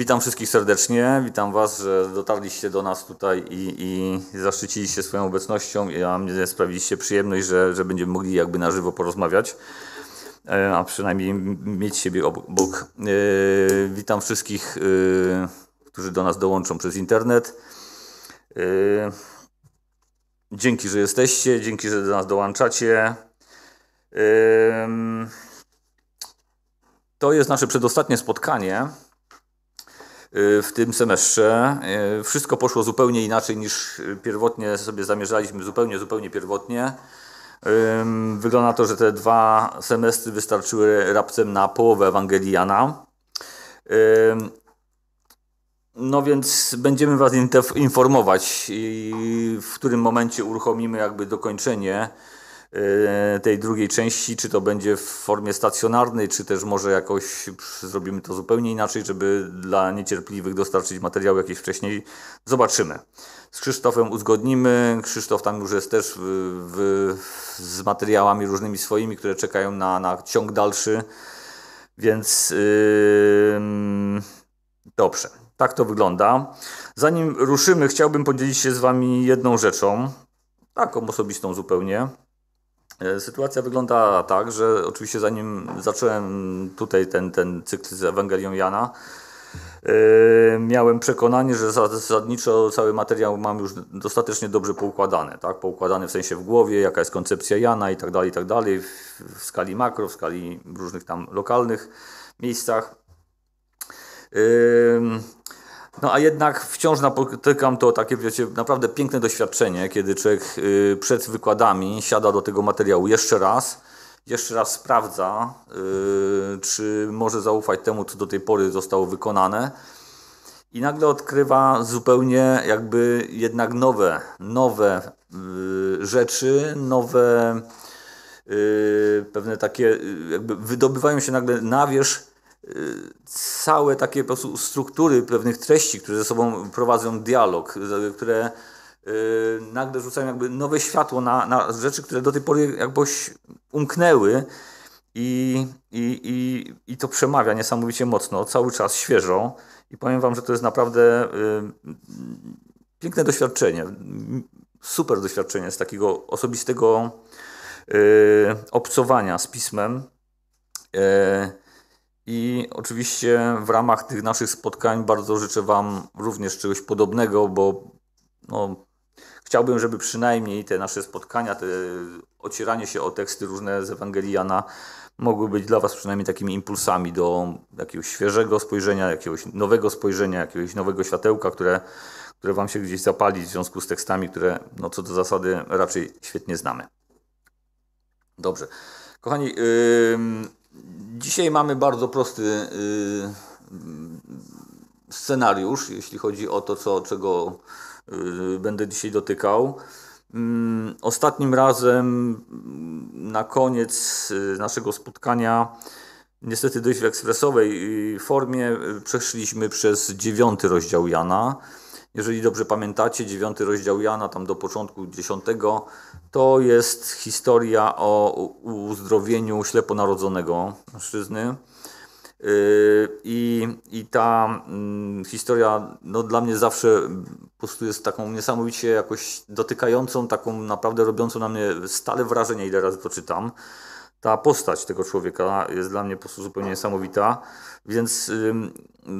Witam wszystkich serdecznie, witam Was, że dotarliście do nas tutaj i, i zaszczyciliście swoją obecnością i a mnie sprawiliście przyjemność, że, że będziemy mogli jakby na żywo porozmawiać, e, a przynajmniej mieć siebie obok. E, witam wszystkich, e, którzy do nas dołączą przez internet. Dzięki, że jesteście, dzięki, że do nas dołączacie. To jest nasze przedostatnie spotkanie. Y, w tym semestrze. Y, wszystko poszło zupełnie inaczej niż pierwotnie sobie zamierzaliśmy, zupełnie, zupełnie pierwotnie. Wygląda na to, że te dwa semestry wystarczyły raptem na połowę Ewangeliana. No więc będziemy Was informować, w którym momencie uruchomimy jakby dokończenie E, tej drugiej części, czy to będzie w formie stacjonarnej, czy też może jakoś zrobimy to zupełnie inaczej, żeby dla niecierpliwych dostarczyć materiał jakiś wcześniej. Zobaczymy. Z Krzysztofem uzgodnimy. Krzysztof tam już jest też w, w, z materiałami różnymi swoimi, które czekają na, na ciąg dalszy. Więc yy, dobrze, tak to wygląda. Zanim ruszymy, chciałbym podzielić się z Wami jedną rzeczą, taką osobistą zupełnie. E, sytuacja wygląda tak, że oczywiście zanim zacząłem tutaj ten, ten cykl z Ewangelią Jana, e, miałem przekonanie, że zasadniczo cały materiał mam już dostatecznie dobrze poukładany, tak? Poukładany w sensie w głowie, jaka jest koncepcja Jana i tak dalej, i tak dalej, w skali makro, w skali różnych tam lokalnych miejscach. E, no a jednak wciąż napotykam to takie, wiecie, naprawdę piękne doświadczenie, kiedy człowiek y, przed wykładami siada do tego materiału jeszcze raz, jeszcze raz sprawdza, y, czy może zaufać temu, co do tej pory zostało wykonane. I nagle odkrywa zupełnie jakby jednak nowe, nowe y, rzeczy, nowe pewne takie, jakby wydobywają się nagle na wierzch całe takie po prostu struktury pewnych treści, które ze sobą prowadzą dialog, które y, nagle rzucają jakby nowe światło na, na rzeczy, które do tej pory jakoś umknęły i, i, i, i to przemawia niesamowicie mocno, cały czas świeżo i powiem Wam, że to jest naprawdę y, piękne doświadczenie, super doświadczenie z takiego osobistego y, obcowania z pismem. I oczywiście w ramach tych naszych spotkań bardzo życzę Wam również czegoś podobnego, bo no, chciałbym, żeby przynajmniej te nasze spotkania, te ocieranie się o teksty różne z Ewangeliana mogły być dla Was przynajmniej takimi impulsami do jakiegoś świeżego spojrzenia, jakiegoś nowego spojrzenia, jakiegoś nowego światełka, które, które Wam się gdzieś zapali w związku z tekstami, które no, co do zasady raczej świetnie znamy. Dobrze. Kochani, yy Dzisiaj mamy bardzo prosty y, scenariusz, jeśli chodzi o to, co, czego y, będę dzisiaj dotykał. Mm, ostatnim razem mm, na koniec y, naszego spotkania, niestety dość w ekspresowej formie, przeszliśmy przez dziewiąty rozdział Jana. Jeżeli dobrze pamiętacie, dziewiąty rozdział Jana, tam do początku dziesiątego, to jest historia o uzdrowieniu ślepo-narodzonego mężczyzny. Y, I, I ta mm, historia no, dla mnie zawsze po prostu jest taką niesamowicie jakoś dotykającą, taką naprawdę robiącą na mnie stale wrażenie, ile razy to czytam. Ta postać tego człowieka jest dla mnie po prostu zupełnie niesamowita, więc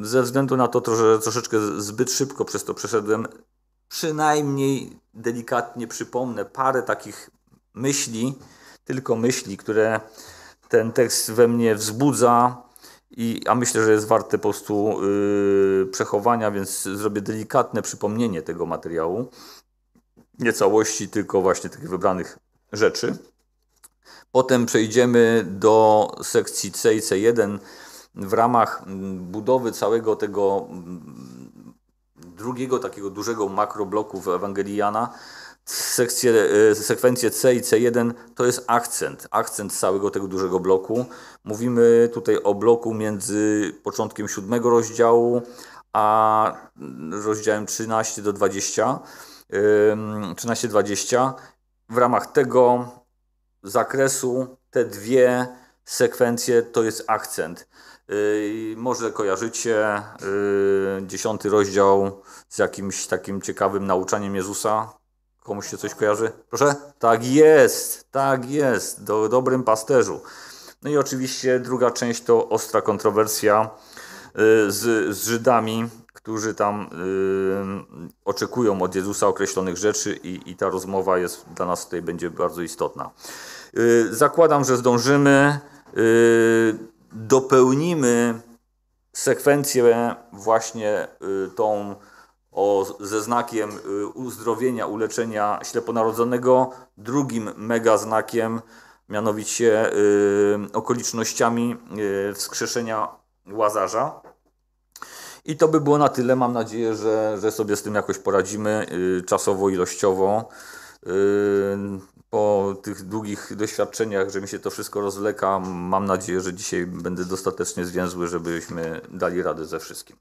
ze względu na to, że troszeczkę zbyt szybko przez to przeszedłem, przynajmniej delikatnie przypomnę parę takich myśli, tylko myśli, które ten tekst we mnie wzbudza, i, a myślę, że jest warte po prostu yy, przechowania, więc zrobię delikatne przypomnienie tego materiału. Nie całości, tylko właśnie tych wybranych rzeczy. Potem przejdziemy do sekcji C i C1 w ramach budowy całego tego drugiego takiego dużego makrobloku w Ewangelii Jana, sekcje, e, sekwencje C i C1 to jest akcent, akcent całego tego dużego bloku. Mówimy tutaj o bloku między początkiem siódmego rozdziału a rozdziałem 13 do 20. 13-20. W ramach tego zakresu te dwie sekwencje to jest akcent. Yy, może kojarzycie yy, dziesiąty rozdział z jakimś takim ciekawym nauczaniem Jezusa. Komuś się coś kojarzy? Proszę? Tak jest, tak jest, do dobrym pasterzu. No i oczywiście druga część to ostra kontrowersja yy, z, z Żydami, którzy tam y, oczekują od Jezusa określonych rzeczy i, i, ta rozmowa jest dla nas tutaj będzie bardzo istotna. Y, zakładam, że zdążymy. Y, dopełnimy sekwencję właśnie y, tą o, ze znakiem y, uzdrowienia, uleczenia śleponarodzonego, drugim mega znakiem, mianowicie y, okolicznościami wskrzeszenia Łazarza. I to by było na tyle. Mam nadzieję, że, że sobie z tym jakoś poradzimy czasowo, ilościowo po tych długich doświadczeniach, że mi się to wszystko rozleka, mam nadzieję, że dzisiaj będę dostatecznie zwięzły, żebyśmy dali radę ze wszystkim.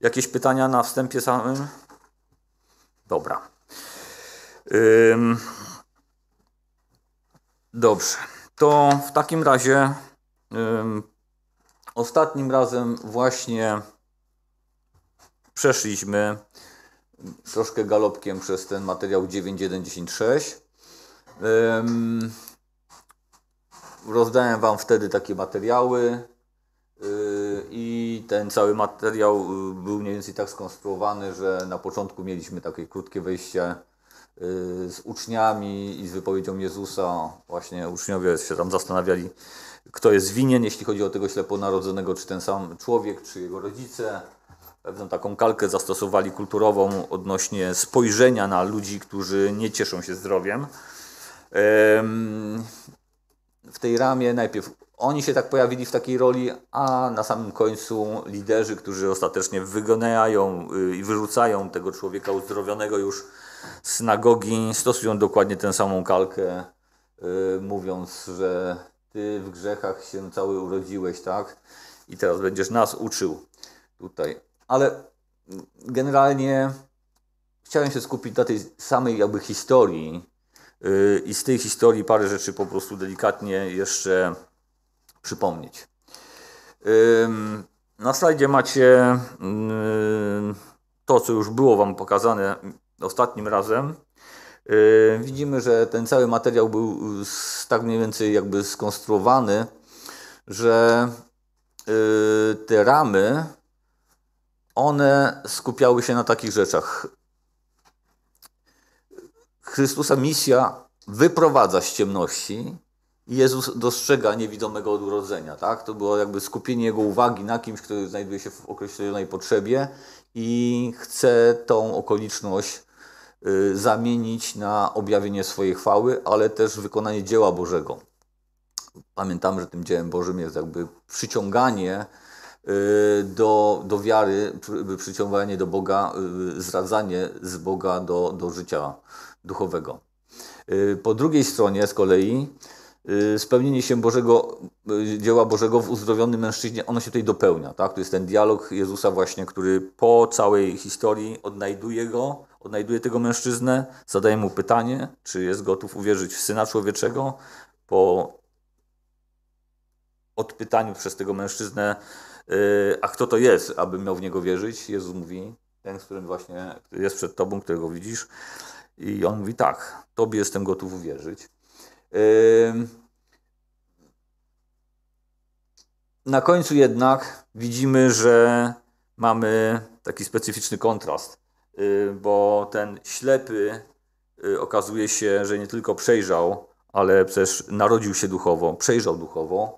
Jakieś pytania na wstępie samym? Dobra. Ym... Dobrze. To w takim razie ym... ostatnim razem właśnie przeszliśmy troszkę galopkiem przez ten materiał 9116. Rozdałem Wam wtedy takie materiały y, i ten cały materiał y, był mniej więcej tak skonstruowany, że na początku mieliśmy takie krótkie wejście y, z uczniami i z wypowiedzią Jezusa. Właśnie uczniowie się tam zastanawiali, kto jest winien, jeśli chodzi o tego narodzonego, czy ten sam człowiek, czy jego rodzice. Pewną taką kalkę zastosowali kulturową odnośnie spojrzenia na ludzi, którzy nie cieszą się zdrowiem w tej ramie najpierw oni się tak pojawili w takiej roli, a na samym końcu liderzy, którzy ostatecznie wygonają y, i wyrzucają tego człowieka uzdrowionego już z synagogi, stosują dokładnie tę samą kalkę, y, mówiąc, że ty w grzechach się cały urodziłeś, tak? I teraz będziesz nas uczył tutaj. Ale generalnie chciałem się skupić na tej samej jakby historii, Y, i z tej historii parę rzeczy po prostu delikatnie jeszcze przypomnieć. Na slajdzie macie y, to, co już było Wam pokazane ostatnim razem. Y, widzimy, że ten cały materiał był tak mniej więcej jakby skonstruowany, że te ramy one skupiały się na takich rzeczach. Chrystusa misja wyprowadza z ciemności i Jezus dostrzega niewidomego od urodzenia. Tak? To było jakby skupienie jego uwagi na kimś, kto znajduje się w określonej potrzebie i chce tą okoliczność y, zamienić na objawienie swojej chwały, ale też wykonanie dzieła Bożego. Pamiętam, że tym dziełem Bożym jest jakby przyciąganie y, do, do wiary, przyciąganie do Boga, y, zradzanie z Boga do, do życia duchowego. Y, po drugiej stronie z kolei y, spełnienie się Bożego, y, dzieła Bożego w uzdrowionym mężczyźnie, ono się tutaj dopełnia. Tak? To jest ten dialog Jezusa właśnie, który po całej historii odnajduje go, odnajduje tego mężczyznę, zadaje mu pytanie, czy jest gotów uwierzyć w Syna Człowieczego. Po odpytaniu przez tego mężczyznę, a kto to jest, aby miał w niego wierzyć, Jezus mówi, ten, którym właśnie jest przed tobą, którego widzisz, i on mówi, tak, tobie jestem gotów uwierzyć. Na końcu jednak widzimy, że mamy taki specyficzny kontrast, y, bo ten ślepy y, okazuje się, że nie tylko przejrzał, ale też narodził się duchowo, przejrzał duchowo.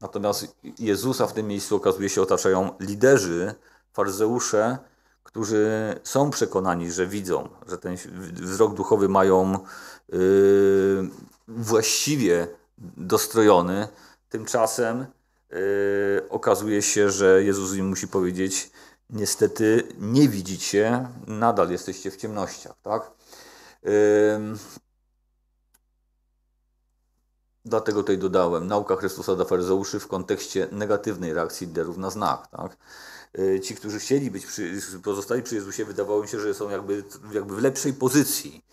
Natomiast Jezusa w tym miejscu okazuje się otaczają liderzy, farzeusze którzy są przekonani, że widzą, że ten wzrok duchowy mają yy, właściwie dostrojony, tymczasem yy, okazuje się, że Jezus im musi powiedzieć: Niestety nie widzicie, nadal jesteście w ciemnościach. Tak? Yy, dlatego tutaj dodałem nauka Chrystusa do faryzeuszy w kontekście negatywnej reakcji liderów na znak. Tak? E, ci, którzy chcieli być, przy, pozostali przy Jezusie, wydawało mi się, że są jakby, jakby w lepszej pozycji.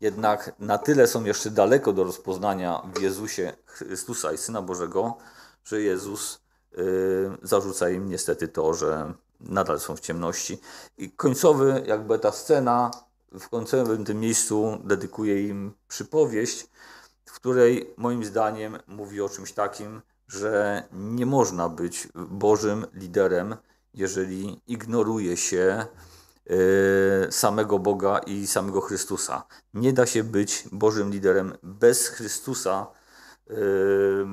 Jednak na tyle są jeszcze daleko do rozpoznania w Jezusie Chrystusa i Syna Bożego, że Jezus e, zarzuca im niestety to, że nadal są w ciemności. I końcowy, jakby ta scena, w końcowym tym miejscu dedykuje im przypowieść, w której moim zdaniem mówi o czymś takim, że nie można być Bożym liderem, jeżeli ignoruje się e, samego Boga i samego Chrystusa. Nie da się być Bożym liderem bez Chrystusa, e,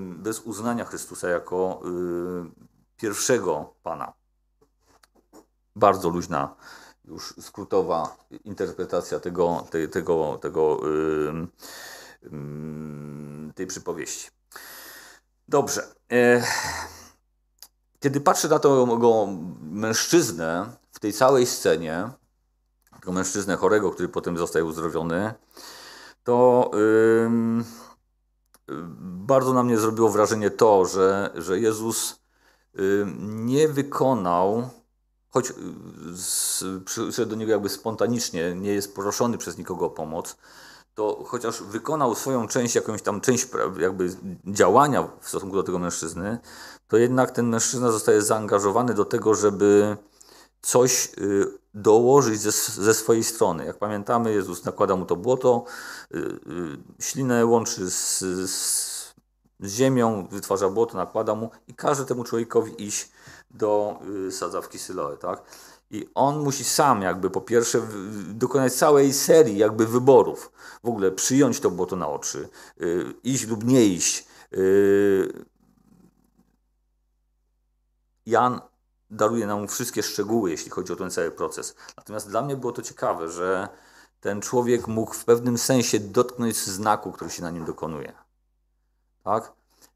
bez uznania Chrystusa jako e, pierwszego Pana. Bardzo luźna, już skrótowa interpretacja tego, tej, tego, tego, tej przypowieści. Dobrze. Kiedy patrzę na tego mężczyznę w tej całej scenie, tego mężczyznę chorego, który potem zostaje uzdrowiony, to yy, bardzo na mnie zrobiło wrażenie to, że, że Jezus yy, nie wykonał, choć y, z, przyszedł do niego jakby spontanicznie, nie jest proszony przez nikogo o pomoc, to chociaż wykonał swoją część, jakąś tam część jakby działania w stosunku do tego mężczyzny, to jednak ten mężczyzna zostaje zaangażowany do tego, żeby coś y, dołożyć ze, ze, swojej strony. Jak pamiętamy, Jezus nakłada mu to błoto, y, y, ślinę łączy z, z ziemią, wytwarza błoto, nakłada mu i każe temu człowiekowi iść do sadzawki Syloe, tak? I on musi sam jakby po pierwsze dokonać całej serii jakby wyborów. W ogóle przyjąć to błoto na oczy, iść lub nie iść, Jan daruje nam wszystkie szczegóły, jeśli chodzi o ten cały proces. Natomiast dla mnie było to ciekawe, że ten człowiek mógł w pewnym sensie dotknąć znaku, który się na nim dokonuje. Tak?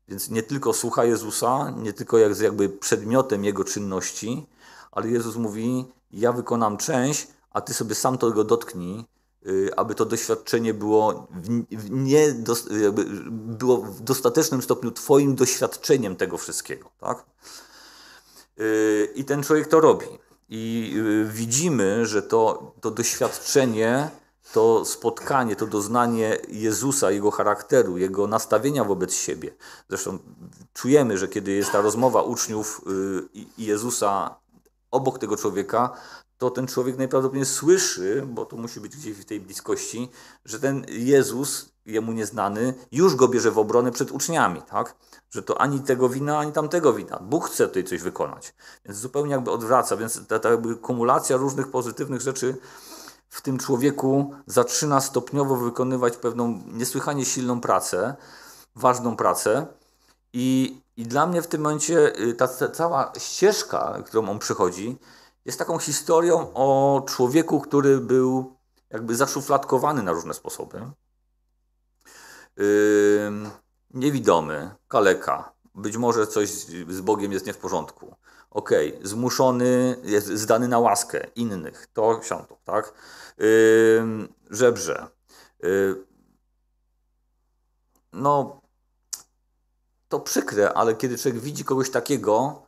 Więc nie tylko słucha Jezusa, nie tylko jest jakby przedmiotem jego czynności, ale Jezus mówi: Ja wykonam część, a ty sobie sam tego dotknij, y, aby to doświadczenie było w, nie, było w dostatecznym stopniu Twoim doświadczeniem tego wszystkiego. Tak? I ten człowiek to robi. I y, widzimy, że to, to doświadczenie, to spotkanie, to doznanie Jezusa, jego charakteru, jego nastawienia wobec siebie. Zresztą czujemy, że kiedy jest ta rozmowa uczniów y, i Jezusa obok tego człowieka, to ten człowiek najprawdopodobniej słyszy, bo to musi być gdzieś w tej bliskości, że ten Jezus, jemu nieznany, już go bierze w obronę przed uczniami, tak? Że to ani tego wina, ani tamtego wina. Bóg chce tutaj coś wykonać. Więc zupełnie jakby odwraca, więc ta, ta jakby kumulacja różnych pozytywnych rzeczy w tym człowieku zaczyna stopniowo wykonywać pewną niesłychanie silną pracę, ważną pracę. I, i dla mnie w tym momencie y, ta, ta cała ścieżka, którą on przychodzi, jest taką historią o człowieku, który był jakby zaszufladkowany na różne sposoby. niewidomy, kaleka, być może coś z Bogiem jest nie w porządku. Okej, okay. zmuszony, jest zdany na łaskę innych, to siątów, tak? Yy, żebrze. Yy, no, to przykre, ale kiedy człowiek widzi kogoś takiego,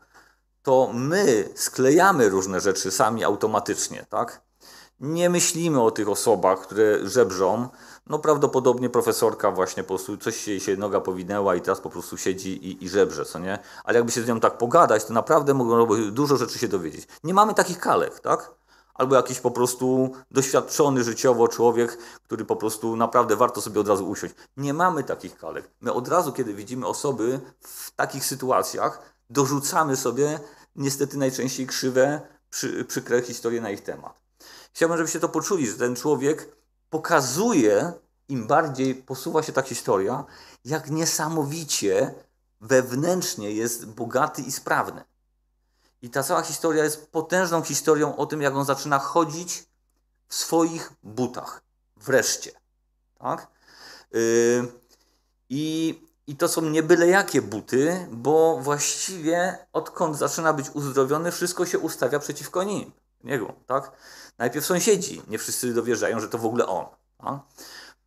to my sklejamy różne rzeczy sami automatycznie, tak? Nie myślimy o tych osobach, które żebrzą. No prawdopodobnie profesorka właśnie po prostu coś się, się noga powinęła i teraz po prostu siedzi i, i żebrze, co nie? Ale jakby się z nią tak pogadać, to naprawdę mogą dużo rzeczy się dowiedzieć. Nie mamy takich kalek, tak? albo jakiś po prostu doświadczony życiowo człowiek, który po prostu naprawdę warto sobie od razu usiąść. Nie mamy takich kalek. My od razu, kiedy widzimy osoby w takich sytuacjach, dorzucamy sobie niestety najczęściej krzywe, przy, przykre historie na ich temat. Chciałbym, żebyście to poczuli, że ten człowiek pokazuje, im bardziej posuwa się ta historia, jak niesamowicie wewnętrznie jest bogaty i sprawny. I ta cała historia jest potężną historią o tym, jak on zaczyna chodzić w swoich butach. Wreszcie. Tak? Yy, I i to są nie byle jakie buty, bo właściwie odkąd zaczyna być uzdrowiony, wszystko się ustawia przeciwko nim. Niego, tak? Najpierw sąsiedzi, nie wszyscy dowierzają, że to w ogóle on. Tak?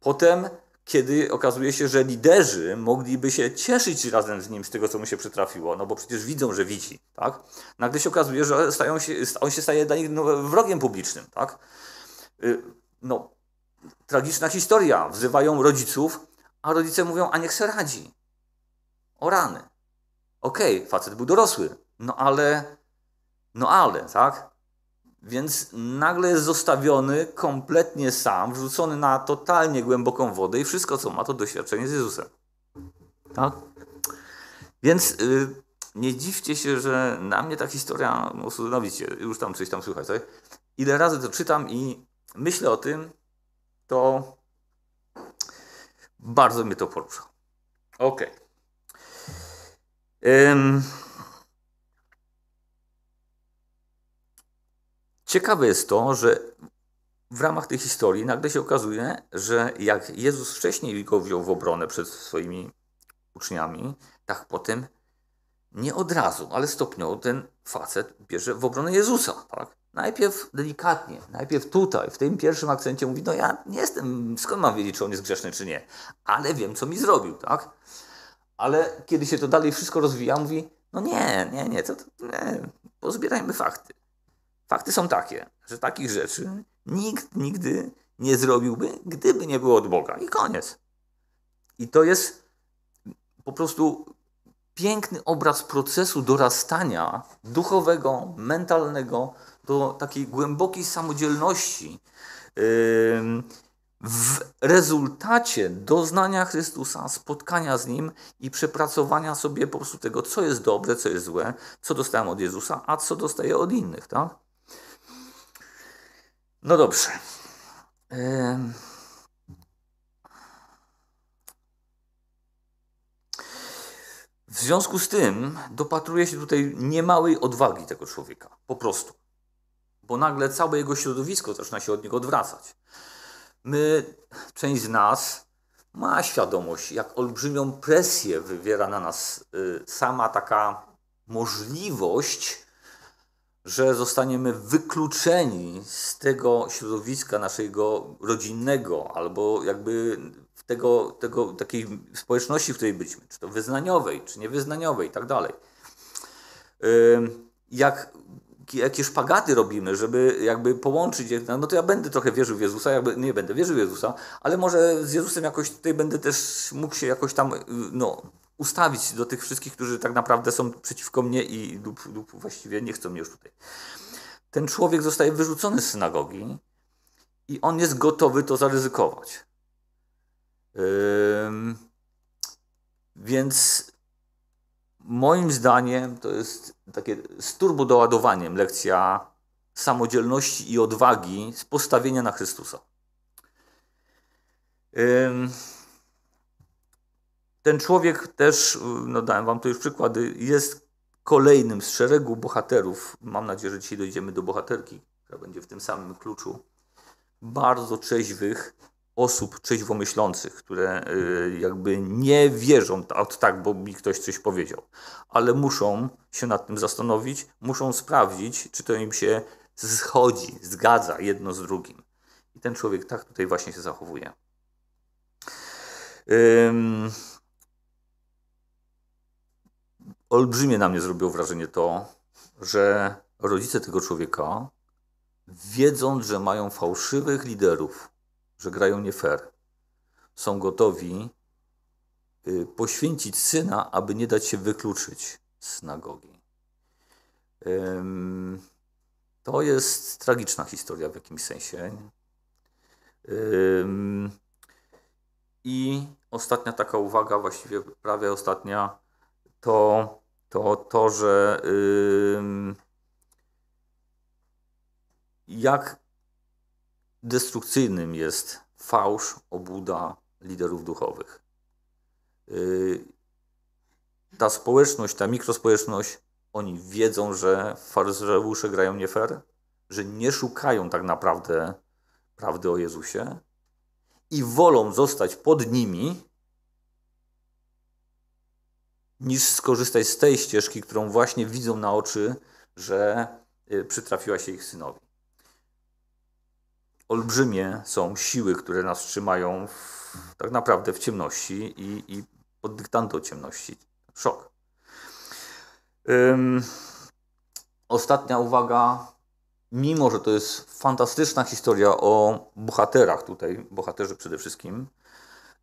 Potem, kiedy okazuje się, że liderzy mogliby się cieszyć razem z nim z tego, co mu się przytrafiło, no bo przecież widzą, że widzi, tak? Nagle się okazuje, że stają się, on się staje dla nich no, wrogiem publicznym, tak? Y, no, tragiczna historia. Wzywają rodziców, a rodzice mówią, a niech se radzi. O rany. Okej, okay, facet był dorosły, no ale, no ale, tak? Więc nagle jest zostawiony kompletnie sam, wrzucony na totalnie głęboką wodę i wszystko, co ma, to doświadczenie z Jezusem. Tak? Więc yy, nie dziwcie się, że na mnie ta historia, no, zastanowicie, już tam coś tam słychać, tak? Ile razy to czytam i myślę o tym, to bardzo mnie to porusza. Ok. Um. Ciekawe jest to, że w ramach tej historii nagle się okazuje, że jak Jezus wcześniej go wziął w obronę przed swoimi uczniami, tak potem nie od razu, ale stopniowo ten facet bierze w obronę Jezusa. Tak? Najpierw delikatnie, najpierw tutaj, w tym pierwszym akcencie mówi, no ja nie jestem, skąd mam wiedzieć, czy on jest grzeszny, czy nie, ale wiem, co mi zrobił, tak? Ale kiedy się to dalej wszystko rozwija, mówi, no nie, nie, nie, to, to nie. pozbierajmy fakty. Fakty są takie, że takich rzeczy nikt nigdy nie zrobiłby, gdyby nie było od Boga. I koniec. I to jest po prostu piękny obraz procesu dorastania duchowego, mentalnego, do takiej głębokiej samodzielności. W rezultacie doznania Chrystusa, spotkania z Nim i przepracowania sobie po prostu tego, co jest dobre, co jest złe, co dostałem od Jezusa, a co dostaję od innych, tak? No dobrze. W związku z tym dopatruje się tutaj niemałej odwagi tego człowieka. Po prostu bo nagle całe jego środowisko zaczyna się od niego odwracać. My, część z nas ma świadomość, jak olbrzymią presję wywiera na nas y, sama taka możliwość, że zostaniemy wykluczeni z tego środowiska naszego rodzinnego albo jakby tego, tego, takiej społeczności, w której byliśmy, czy to wyznaniowej, czy niewyznaniowej i tak dalej. Jak jakie szpagaty robimy, żeby jakby połączyć, no, no to ja będę trochę wierzył w Jezusa, jakby nie będę wierzył w Jezusa, ale może z Jezusem jakoś tutaj będę też mógł się jakoś tam, no, ustawić do tych wszystkich, którzy tak naprawdę są przeciwko mnie i lub, lub właściwie nie chcą mnie już tutaj. Ten człowiek zostaje wyrzucony z synagogi i on jest gotowy to zaryzykować. Yy, więc moim zdaniem to jest takie z turbo doładowaniem lekcja samodzielności i odwagi z postawienia na Chrystusa. Ten człowiek też, no dałem wam tu już przykłady, jest kolejnym z szeregu bohaterów. Mam nadzieję, że dzisiaj dojdziemy do bohaterki, która będzie w tym samym kluczu. Bardzo trzeźwych, osób trzeźwo womyślących, które y, jakby nie wierzą od tak, bo mi ktoś coś powiedział, ale muszą się nad tym zastanowić, muszą sprawdzić, czy to im się zchodzi, zgadza jedno z drugim. I ten człowiek tak tutaj właśnie się zachowuje. Um, olbrzymie na mnie zrobiło wrażenie to, że rodzice tego człowieka, wiedząc, że mają fałszywych liderów, że grają nie fair. Są gotowi y, poświęcić syna, aby nie dać się wykluczyć z synagogi. To jest tragiczna historia w jakimś sensie. I ostatnia taka uwaga, właściwie prawie ostatnia, to to, to że jak destrukcyjnym jest fałsz, obuda liderów duchowych. Y, ta społeczność, ta mikrospołeczność, oni wiedzą, że faryzeusze grają nie fair, że nie szukają tak naprawdę prawdy o Jezusie i wolą zostać pod nimi, niż skorzystać z tej ścieżki, którą właśnie widzą na oczy, że y, przytrafiła się ich synowi olbrzymie są siły, które nas trzymają w, tak naprawdę w ciemności i, i pod dyktando ciemności. Szok. Um, ostatnia uwaga. Mimo, że to jest fantastyczna historia o bohaterach tutaj, bohaterze przede wszystkim,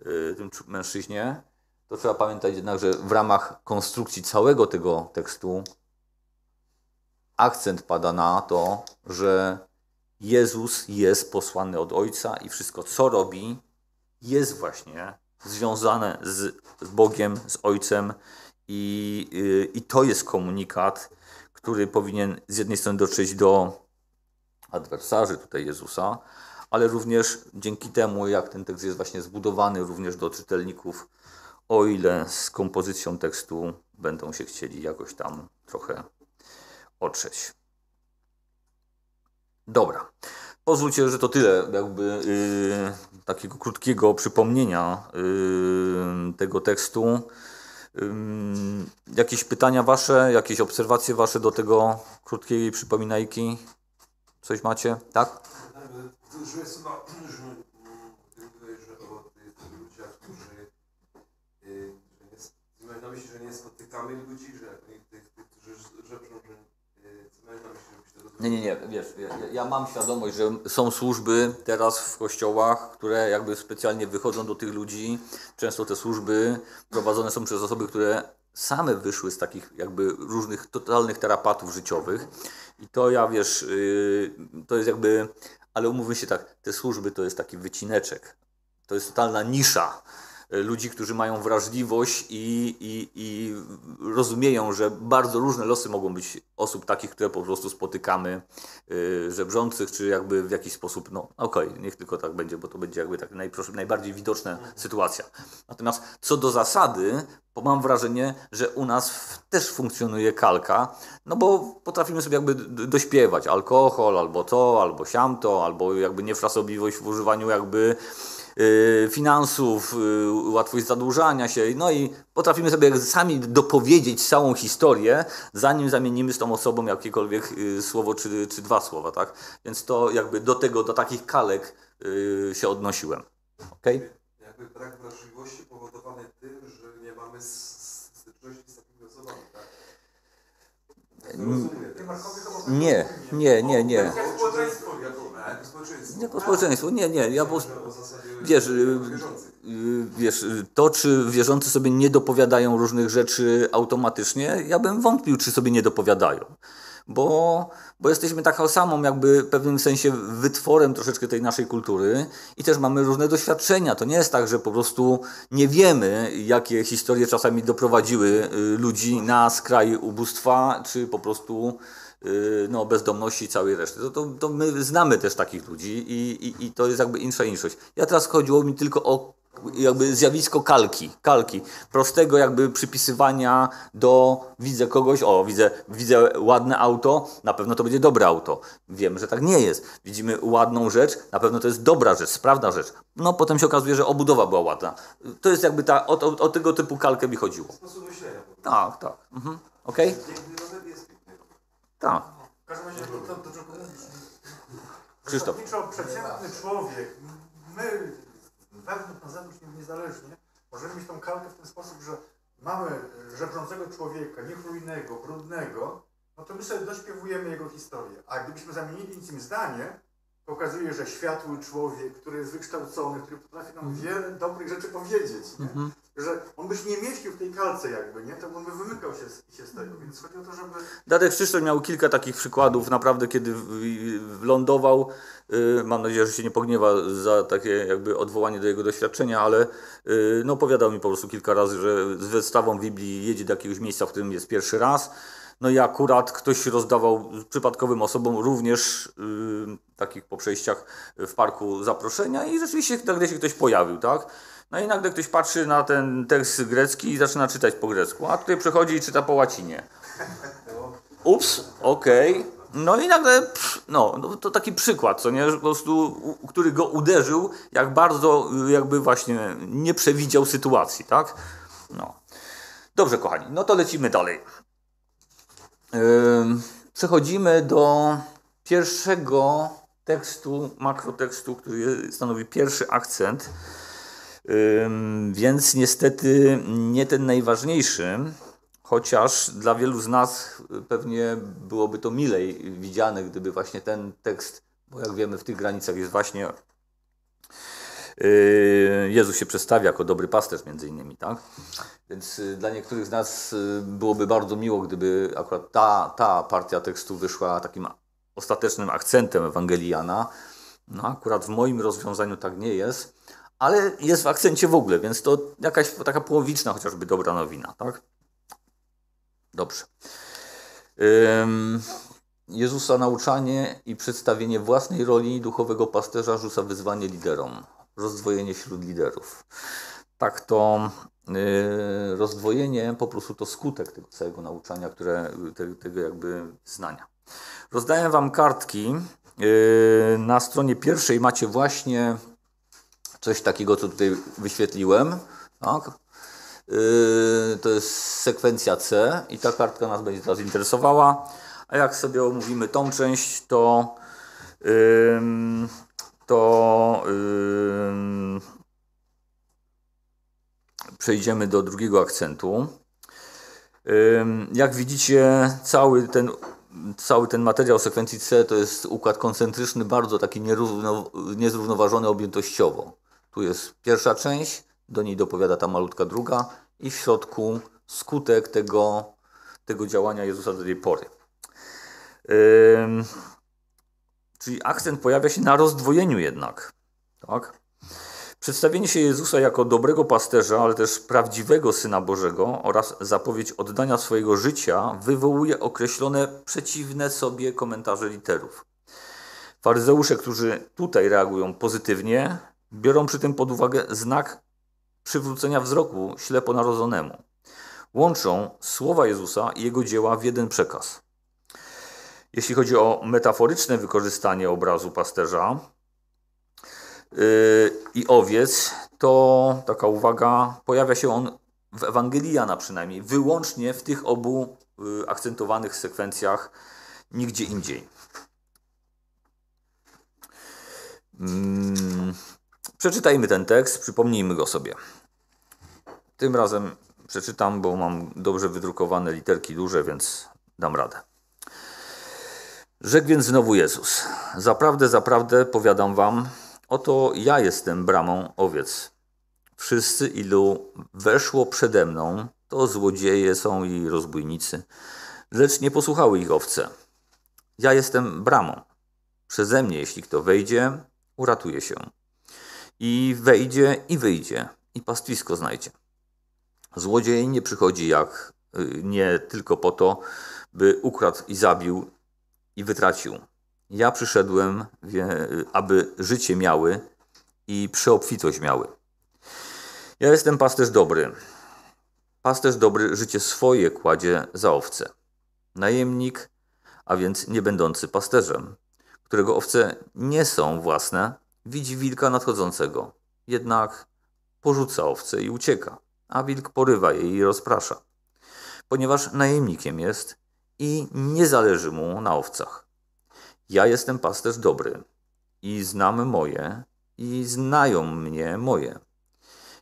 y, tym mężczyźnie, to trzeba pamiętać jednak, że w ramach konstrukcji całego tego tekstu akcent pada na to, że Jezus jest posłany od Ojca i wszystko, co robi, jest właśnie związane z, Bogiem, z Ojcem, i, y, i to jest komunikat, który powinien z jednej strony dotrzeć do adwersarzy tutaj Jezusa, ale również dzięki temu, jak ten tekst jest właśnie zbudowany, również do czytelników, o ile z kompozycją tekstu będą się chcieli jakoś tam trochę otrzeć. Dobra. Pozwólcie, że to tyle jakby yy, takiego krótkiego przypomnienia yy, tego tekstu. Yy, jakieś pytania wasze, jakieś obserwacje wasze do tego krótkiej przypominajki? Coś macie? Tak? Użyłeś słowa, że nie spotykamy ludzi, że tych, którzy żebrzą nie, nie, nie, wiesz, ja mam świadomość, że są służby teraz w kościołach, które jakby specjalnie wychodzą do tych ludzi. Często te służby prowadzone są przez osoby, które same wyszły z takich jakby różnych totalnych terapatów życiowych. I to ja wiesz, yy, to jest jakby, ale umówmy się tak, te służby to jest taki wycineczek. To jest totalna nisza. E, ludzi, którzy mają wrażliwość i, i, i rozumieją, że bardzo różne losy mogą być osób takich, które po prostu spotykamy, e, żebrzących, czy jakby w jakiś sposób, no okej, okay, niech tylko tak będzie, bo to będzie jakby tak najbardziej widoczna mhm. sytuacja. Natomiast co do zasady, bo mam wrażenie, że u nas też funkcjonuje kalka, no bo potrafimy sobie jakby dośpiewać alkohol, albo to, albo siamto, albo jakby niefrasobliwość w używaniu jakby Y, finansów, y, łatwość zadłużania się, no i potrafimy sobie sami dopowiedzieć całą historię, zanim zamienimy z tą osobą jakiekolwiek y, słowo czy, czy dwa słowa, tak? Więc to jakby do tego, do takich kalek się odnosiłem. Okay? Jakby brak wrażliwości powodowany tym, że nie mamy styczności z takimi osobami, tak? Nie, nie, nie, nie. nie. Tak? społeczeństwo. Jako społeczeństwo. Nie, nie. Ja po, wiesz, y, y, wiesz, y, to czy wierzący sobie nie dopowiadają różnych rzeczy automatycznie, ja bym wątpił, czy sobie nie dopowiadają. Bo, bo jesteśmy taką samą, jakby w pewnym sensie wytworem troszeczkę tej naszej kultury i też mamy różne doświadczenia. To nie jest tak, że po prostu nie wiemy, jakie historie czasami doprowadziły ludzi na skraj ubóstwa, czy po prostu Y, no, bezdomności i całej reszty. To, to, to my znamy też takich ludzi i, i, i to jest jakby insza inszość. Ja teraz chodziło mi tylko o jakby zjawisko kalki, kalki, prostego jakby przypisywania do widzę kogoś, o widzę, widzę ładne auto, na pewno to będzie dobre auto. Wiem, że tak nie jest. Widzimy ładną rzecz, na pewno to jest dobra rzecz, sprawna rzecz. No potem się okazuje, że obudowa była ładna. To jest jakby ta, o, o, o tego typu kalkę mi chodziło. Sposób myślenia. Tak, tak. Mhm. Okej? Okay? Tak. W każdym razie to, to, to, Krzysztof. przeciętny człowiek, my wewnątrz, na zewnątrz, niezależnie, możemy mieć tą kalkę w ten sposób, że mamy żebrzącego człowieka, niechlujnego, brudnego, no to my sobie dośpiewujemy jego historię. A gdybyśmy zamienili nim zdanie, pokazuje, że światły człowiek, który jest wykształcony, który potrafi nam wiele dobrych rzeczy powiedzieć. Mm -hmm że on byś nie mieścił w tej kalce jakby, nie? To on by wymykał się z, się z tego, więc chodzi o to, żeby... Darek Krzysztof miał kilka takich przykładów, naprawdę, kiedy lądował yy, mam nadzieję, że się nie pogniewa za takie jakby odwołanie do jego doświadczenia, ale yy, no opowiadał mi po prostu kilka razy, że z wystawą Biblii jedzie do jakiegoś miejsca, w którym jest pierwszy raz, no i akurat ktoś rozdawał przypadkowym osobom również yy, takich po przejściach w parku zaproszenia i rzeczywiście nagle tak się ktoś pojawił, tak? No i nagle ktoś patrzy na ten tekst grecki i zaczyna czytać po grecku, a tutaj przychodzi i czyta po łacinie. Ups, okej. Okay. No i nagle, pff, no, no, to taki przykład, co nie, po prostu, u, który go uderzył, jak bardzo y, jakby właśnie nie przewidział sytuacji, tak? No. Dobrze, kochani, no to lecimy dalej. Yy, przechodzimy do pierwszego tekstu, makrotekstu, który stanowi pierwszy akcent więc niestety nie ten najważniejszy, chociaż dla wielu z nas pewnie byłoby to milej widziane, gdyby właśnie ten tekst, bo jak wiemy w tych granicach jest właśnie yy, Jezus się przedstawia jako dobry pasterz między innymi, tak? Więc y, dla niektórych z nas y, byłoby bardzo miło, gdyby akurat ta, ta partia tekstu wyszła takim ostatecznym akcentem Ewangelii Jana. No akurat w moim rozwiązaniu tak nie jest ale jest w akcencie w ogóle, więc to jakaś taka połowiczna chociażby dobra nowina, tak? Dobrze. Jezusa nauczanie i przedstawienie własnej roli duchowego pasterza rzuca wyzwanie liderom. Rozdwojenie wśród liderów. Tak to yy, rozdwojenie po prostu to skutek tego całego nauczania, które, te, tego jakby znania. Rozdaję Wam kartki. Yy, na stronie pierwszej macie właśnie coś takiego, co tutaj wyświetliłem. Tak? Yy, to jest sekwencja C i ta kartka nas będzie teraz interesowała. A jak sobie omówimy tą część, to to przejdziemy do drugiego akcentu. Jak widzicie, cały ten, cały ten materiał sekwencji C to jest układ koncentryczny, bardzo taki nierówno, niezrównoważony objętościowo. Tu jest pierwsza część, do niej dopowiada ta malutka druga i w środku skutek tego, tego działania Jezusa do tej pory. Yy, czyli akcent pojawia się na rozdwojeniu jednak. Tak? Przedstawienie się Jezusa jako dobrego pasterza, ale też prawdziwego Syna Bożego oraz zapowiedź oddania swojego życia wywołuje określone przeciwne sobie komentarze literów. Faryzeusze, którzy tutaj reagują pozytywnie, biorą przy tym pod uwagę znak przywrócenia wzroku ślepo narodzonemu. Łączą słowa Jezusa i jego dzieła w jeden przekaz. Jeśli chodzi o metaforyczne wykorzystanie obrazu pasterza yy, i owiec, to taka uwaga, pojawia się on w Ewangelii Jana przynajmniej, wyłącznie w tych obu yy, akcentowanych sekwencjach, nigdzie indziej. Mm. Przeczytajmy ten tekst, przypomnijmy go sobie. Tym razem przeczytam, bo mam dobrze wydrukowane literki duże, więc dam radę. Rzekł więc znowu Jezus: Zaprawdę, zaprawdę powiadam wam, oto ja jestem bramą owiec. Wszyscy, ilu weszło przede mną, to złodzieje są i rozbójnicy, lecz nie posłuchały ich owce. Ja jestem bramą. Przeze mnie, jeśli kto wejdzie, uratuje się i wejdzie i wyjdzie, i pastwisko znajdzie. Złodziej nie przychodzi jak y, nie tylko po to, by ukradł i zabił i wytracił. Ja przyszedłem, aby życie miały i przeobfitość miały. Ja jestem pasterz dobry. Pasterz dobry życie swoje kładzie za owce. Najemnik, a więc nie będący pasterzem, którego owce nie są własne, widzi wilka nadchodzącego, jednak porzuca owce i ucieka, a wilk porywa jej i rozprasza, ponieważ najemnikiem jest i nie zależy mu na owcach. Ja jestem pasterz dobry i znam moje i znają mnie moje,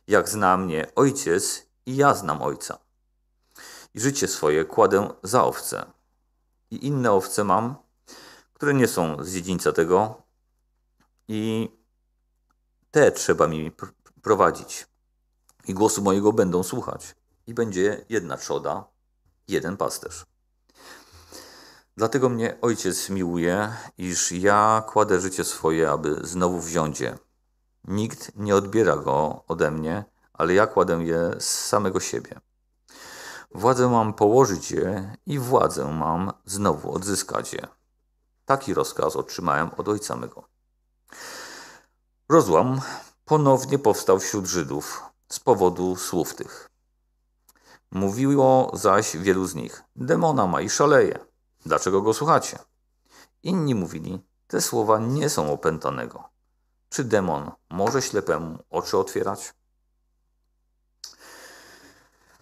jak zna mnie ojciec i ja znam ojca. I życie swoje kładę za owce. I inne owce mam, które nie są z dziedzińca tego i te trzeba mi prowadzić. I głosu mojego będą słuchać. I będzie jedna trzoda, jeden pasterz. Dlatego mnie Ojciec miłuje, iż ja kładę życie swoje, aby znowu je. Nikt nie odbiera go ode mnie, ale ja kładę je z samego siebie. Władzę mam położyć je i władzę mam znowu odzyskać je. Taki rozkaz otrzymałem od Ojca mego. Rozłam ponownie powstał wśród Żydów z powodu słów tych. Mówiło zaś wielu z nich: Demona ma i szaleje. Dlaczego go słuchacie? Inni mówili: Te słowa nie są opętanego. Czy demon może ślepemu oczy otwierać?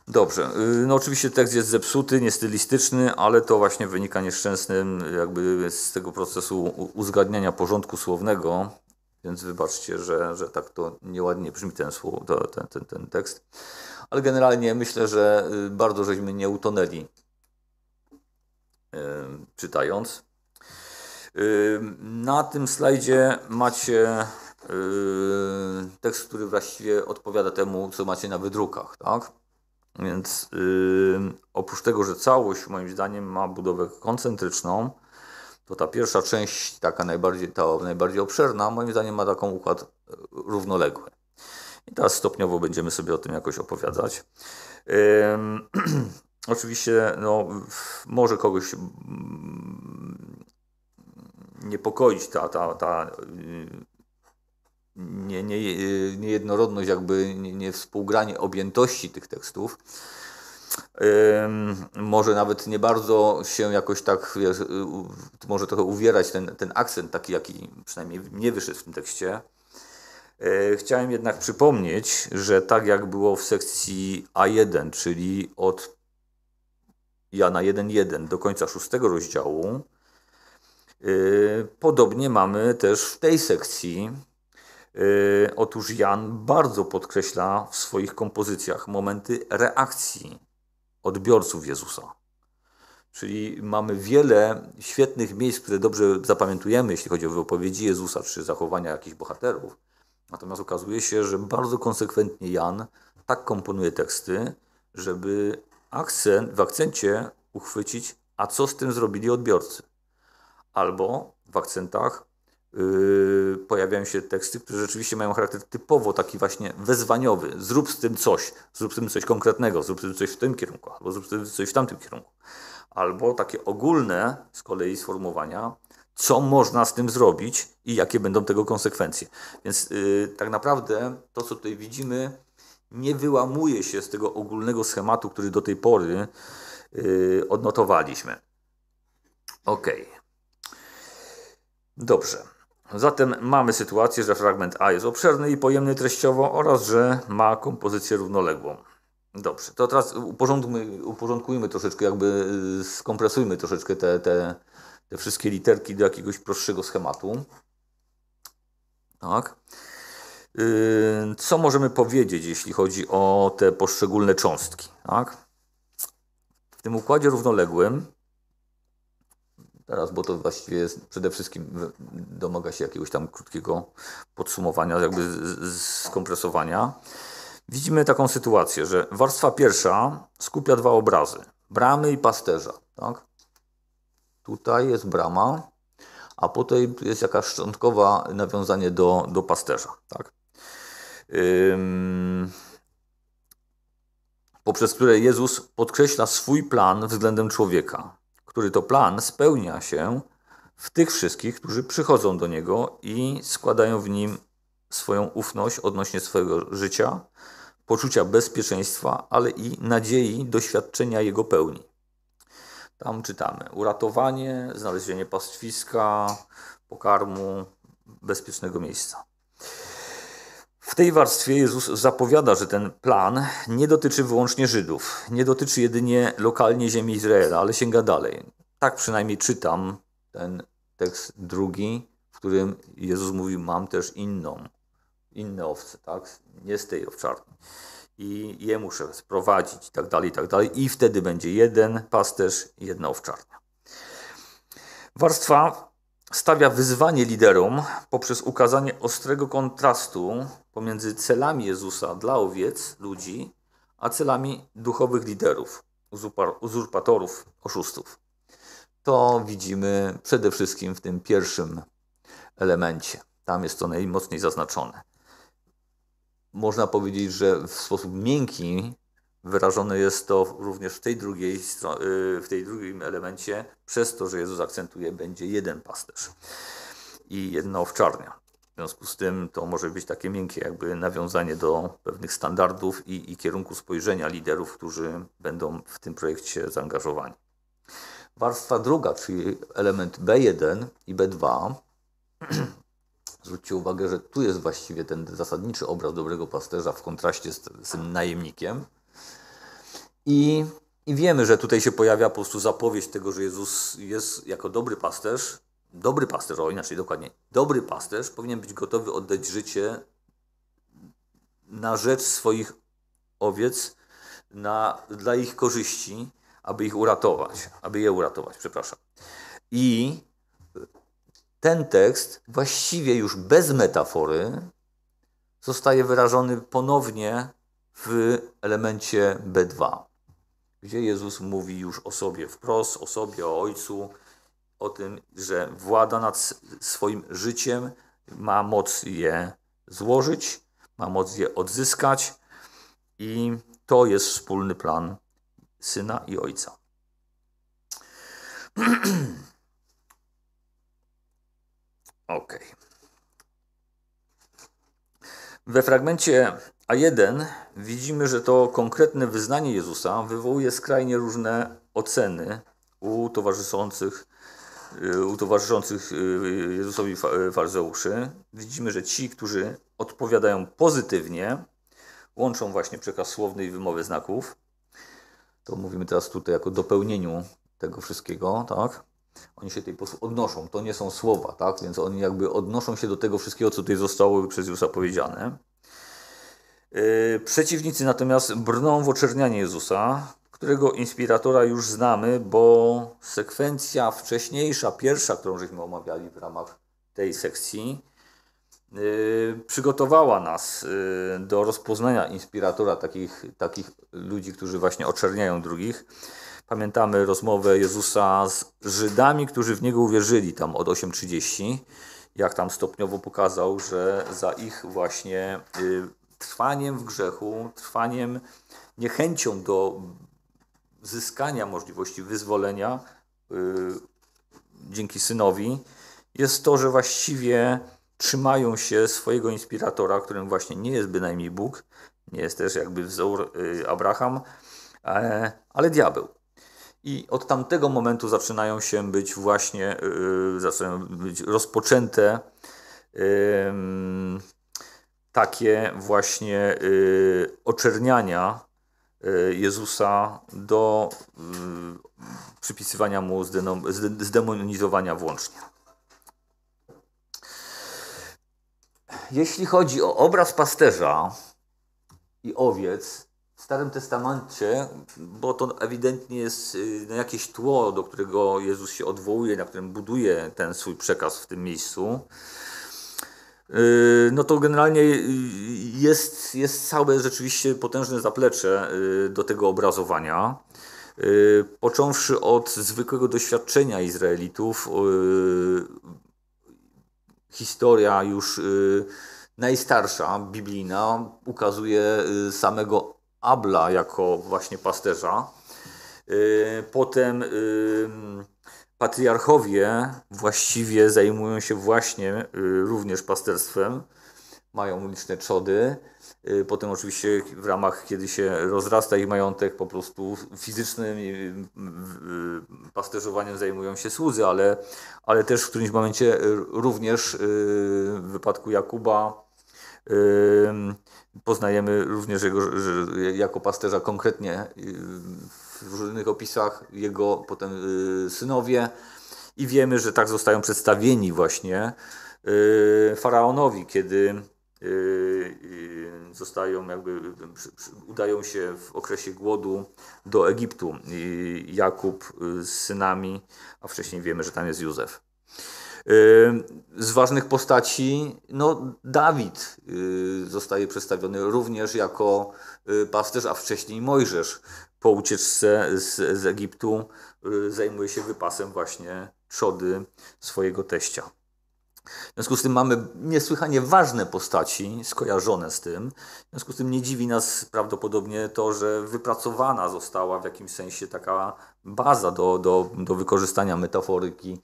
Dobrze, y, no oczywiście tekst jest zepsuty, niestylistyczny, ale to właśnie wynika nieszczęsnym jakby z tego procesu uzgadniania porządku słownego, więc wybaczcie, że, że tak to nieładnie brzmi ten, to, ten, ten, ten tekst. Ale generalnie myślę, że y, bardzo żeśmy nie utonęli yy, czytając. Yy, na tym slajdzie macie yy, tekst, który właściwie odpowiada temu, co macie na wydrukach. Tak? Więc y, oprócz tego, że całość moim zdaniem ma budowę koncentryczną, to ta pierwsza część, taka najbardziej, ta najbardziej obszerna, moim zdaniem ma taką układ e, równoległy. I teraz stopniowo będziemy sobie o tym jakoś opowiadać. oczywiście, no, może kogoś niepokoić ta, ta, ta y, nie, nie, y, niejednorodność, jakby niewspółgranie nie objętości tych tekstów może nawet nie bardzo się jakoś tak, wiesz, y, może trochę uwierać ten, ten akcent taki, jaki przynajmniej mnie wyszedł w tym tekście. Y, chciałem jednak przypomnieć, że tak jak było w sekcji A1, czyli od Jana 1.1 do końca szóstego rozdziału, y, podobnie mamy też w tej sekcji. Otóż Jan bardzo podkreśla w swoich kompozycjach momenty reakcji odbiorców Jezusa. Czyli mamy wiele świetnych miejsc, które dobrze zapamiętujemy, jeśli chodzi o wypowiedzi Jezusa czy zachowania jakichś bohaterów. Natomiast okazuje się, że bardzo konsekwentnie Jan tak komponuje teksty, żeby akcent, w akcencie uchwycić, a co z tym zrobili odbiorcy. Albo w akcentach, Yy, pojawiają się teksty, które rzeczywiście mają charakter typowo taki właśnie wezwaniowy. Zrób z tym coś, zrób z tym coś konkretnego, zrób z tym coś w tym kierunku, albo zrób z tym coś w tamtym kierunku. Albo takie ogólne z kolei sformułowania, co można z tym zrobić i jakie będą tego konsekwencje. Więc yy, tak naprawdę to, co tutaj widzimy, nie wyłamuje się z tego ogólnego schematu, który do tej pory yy, odnotowaliśmy. Ok. Dobrze. Zatem mamy sytuację, że fragment A jest obszerny i pojemny treściowo oraz że ma kompozycję równoległą. Dobrze, to teraz uporządkujmy, uporządkujmy troszeczkę, jakby y, skompresujmy troszeczkę te, te, te wszystkie literki do jakiegoś prostszego schematu. Tak. Y, co możemy powiedzieć, jeśli chodzi o te poszczególne cząstki? Tak? W tym układzie równoległym teraz, bo to właściwie jest przede wszystkim domaga się jakiegoś tam krótkiego podsumowania, jakby skompresowania. Widzimy taką sytuację, że warstwa pierwsza skupia dwa obrazy: bramy i pasterza. Tak? Tutaj jest brama, a potem jest jakaś szczątkowa nawiązanie do, do pasterza. Tak? Ym... Poprzez które Jezus podkreśla swój plan względem człowieka który to plan spełnia się w tych wszystkich, którzy przychodzą do Niego i składają w Nim swoją ufność odnośnie swojego życia, poczucia bezpieczeństwa, ale i nadziei doświadczenia Jego pełni. Tam czytamy: uratowanie, znalezienie pastwiska, pokarmu, bezpiecznego miejsca. W tej warstwie Jezus zapowiada, że ten plan nie dotyczy wyłącznie Żydów, nie dotyczy jedynie lokalnie ziemi Izraela, ale sięga dalej. Tak przynajmniej czytam ten tekst drugi, w którym Jezus mówi: Mam też inną, inne owce, tak? Nie z tej owczarni. I je muszę sprowadzić, i tak dalej, i tak dalej. I wtedy będzie jeden pasterz, jedna owczarnia. Warstwa stawia wyzwanie liderom poprzez ukazanie ostrego kontrastu pomiędzy celami Jezusa dla owiec, ludzi, a celami duchowych liderów, uzurpatorów, oszustów. To widzimy przede wszystkim w tym pierwszym elemencie. Tam jest to najmocniej zaznaczone. Można powiedzieć, że w sposób miękki wyrażone jest to również w tej drugiej y, w tej drugim elemencie, przez to, że Jezus akcentuje, będzie jeden pasterz i jedna owczarnia. W związku z tym to może być takie miękkie jakby nawiązanie do pewnych standardów i, i kierunku spojrzenia liderów, którzy będą w tym projekcie zaangażowani. Warstwa druga, czyli element B1 i B2. Zwróćcie uwagę, że tu jest właściwie ten zasadniczy obraz dobrego pasterza w kontraście z, tym najemnikiem. I, I wiemy, że tutaj się pojawia po prostu zapowiedź tego, że Jezus jest jako dobry pasterz, dobry pasterz, o inaczej dokładnie, dobry pasterz powinien być gotowy oddać życie na rzecz swoich owiec, na, dla ich korzyści, aby ich uratować, aby je uratować, przepraszam. I ten tekst właściwie już bez metafory zostaje wyrażony ponownie w elemencie B2, gdzie Jezus mówi już o sobie wprost, o sobie, o Ojcu, o tym, że władza nad swoim życiem ma moc je złożyć, ma moc je odzyskać i to jest wspólny plan syna i ojca. ok. We fragmencie A1 widzimy, że to konkretne wyznanie Jezusa wywołuje skrajnie różne oceny u towarzyszących Y, utowarzyszących y, y, Jezusowi farzeuszy, widzimy, że ci, którzy odpowiadają pozytywnie, łączą właśnie przekaz słowny i wymowę znaków. To mówimy teraz tutaj jako dopełnieniu tego wszystkiego, tak? Oni się tej po prostu odnoszą, to nie są słowa, tak? Więc oni jakby odnoszą się do tego wszystkiego, co tutaj zostało przez Jezusa powiedziane. Przeciwnicy natomiast brną w oczernianie Jezusa, którego inspiratora już znamy, bo sekwencja wcześniejsza, pierwsza, którą żeśmy omawiali w ramach tej sekcji, y, przygotowała nas y, do rozpoznania inspiratora takich, takich ludzi, którzy właśnie oczerniają drugich. Pamiętamy rozmowę Jezusa z Żydami, którzy w Niego uwierzyli tam od 8.30, jak tam stopniowo pokazał, że za ich właśnie y, trwaniem w grzechu, trwaniem niechęcią do zyskania możliwości wyzwolenia y, dzięki synowi jest to, że właściwie trzymają się swojego inspiratora, którym właśnie nie jest bynajmniej Bóg, nie jest też jakby wzór y, Abraham, e, ale diabeł. I od tamtego momentu zaczynają się być właśnie, y, zaczynają być rozpoczęte takie właśnie oczerniania E, Jezusa do mm, przypisywania mu zdemonizowania włącznie. Jeśli chodzi o obraz pasterza i owiec w Starym Testamencie, bo to ewidentnie jest y, no, jakieś tło, do którego Jezus się odwołuje, na którym buduje ten swój przekaz w tym miejscu, y, no to generalnie y, jest, jest całe rzeczywiście potężne zaplecze y, do tego obrazowania. Y, począwszy od zwykłego doświadczenia Izraelitów, y, historia już najstarsza, biblijna, ukazuje samego Abla jako właśnie pasterza. Potem patriarchowie właściwie zajmują się właśnie również pasterstwem mają liczne trzody. Y, potem oczywiście w ramach, kiedy się rozrasta ich majątek, po prostu fizycznym y, y, pasterzowaniem zajmują się słudzy, ale, ale też w którymś momencie również w wypadku Jakuba poznajemy również jego, jako pasterza konkretnie w różnych opisach jego potem synowie i wiemy, że tak zostają przedstawieni właśnie faraonowi, kiedy Y, y, zostają jakby, udają się w okresie głodu do Egiptu. Jakub y, z synami, a wcześniej wiemy, że tam jest Józef. Z ważnych postaci, no Dawid zostaje przedstawiony również jako pasterz, a wcześniej Mojżesz po ucieczce z, z Egiptu zajmuje się wypasem właśnie trzody swojego teścia. W związku z tym mamy niesłychanie ważne postaci skojarzone z tym. W związku z tym nie dziwi nas prawdopodobnie to, że wypracowana została w jakimś sensie taka baza do, do, do wykorzystania metaforyki.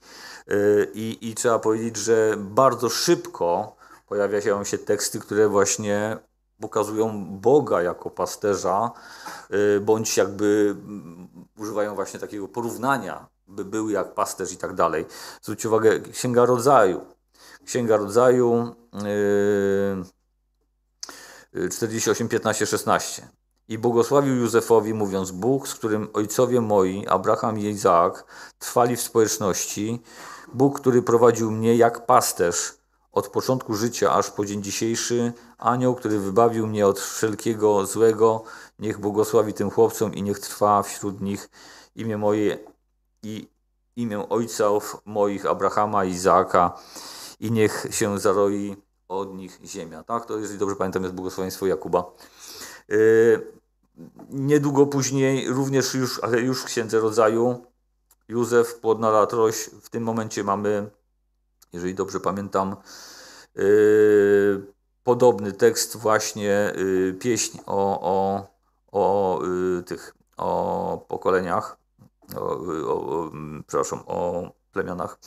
Y, I, I trzeba powiedzieć, że bardzo szybko pojawiają się teksty, które właśnie pokazują Boga jako pasterza, y, bądź jakby mm, używają właśnie takiego porównania, by był jak pasterz i tak dalej. Zwróćcie uwagę, Księga Rodzaju, Księga Rodzaju 48, 15, 16. I błogosławił Józefowi, mówiąc: Bóg, z którym ojcowie moi, Abraham i Izaak, trwali w społeczności, Bóg, który prowadził mnie jak pasterz od początku życia aż po dzień dzisiejszy, anioł, który wybawił mnie od wszelkiego złego, niech błogosławi tym chłopcom i niech trwa wśród nich imię moje i imię ojców moich Abrahama i Izaaka i niech się zaroi od nich ziemia. Tak, to jeżeli dobrze pamiętam, jest błogosławieństwo Jakuba. Y, niedługo później, również już, ale już w Księdze Rodzaju, Józef, płodna latroś. W tym momencie mamy, jeżeli dobrze pamiętam, yy, podobny tekst właśnie yy, pieśń o, o, o yy, tych o pokoleniach, o, y, o, o, mm, przepraszam, o plemionach.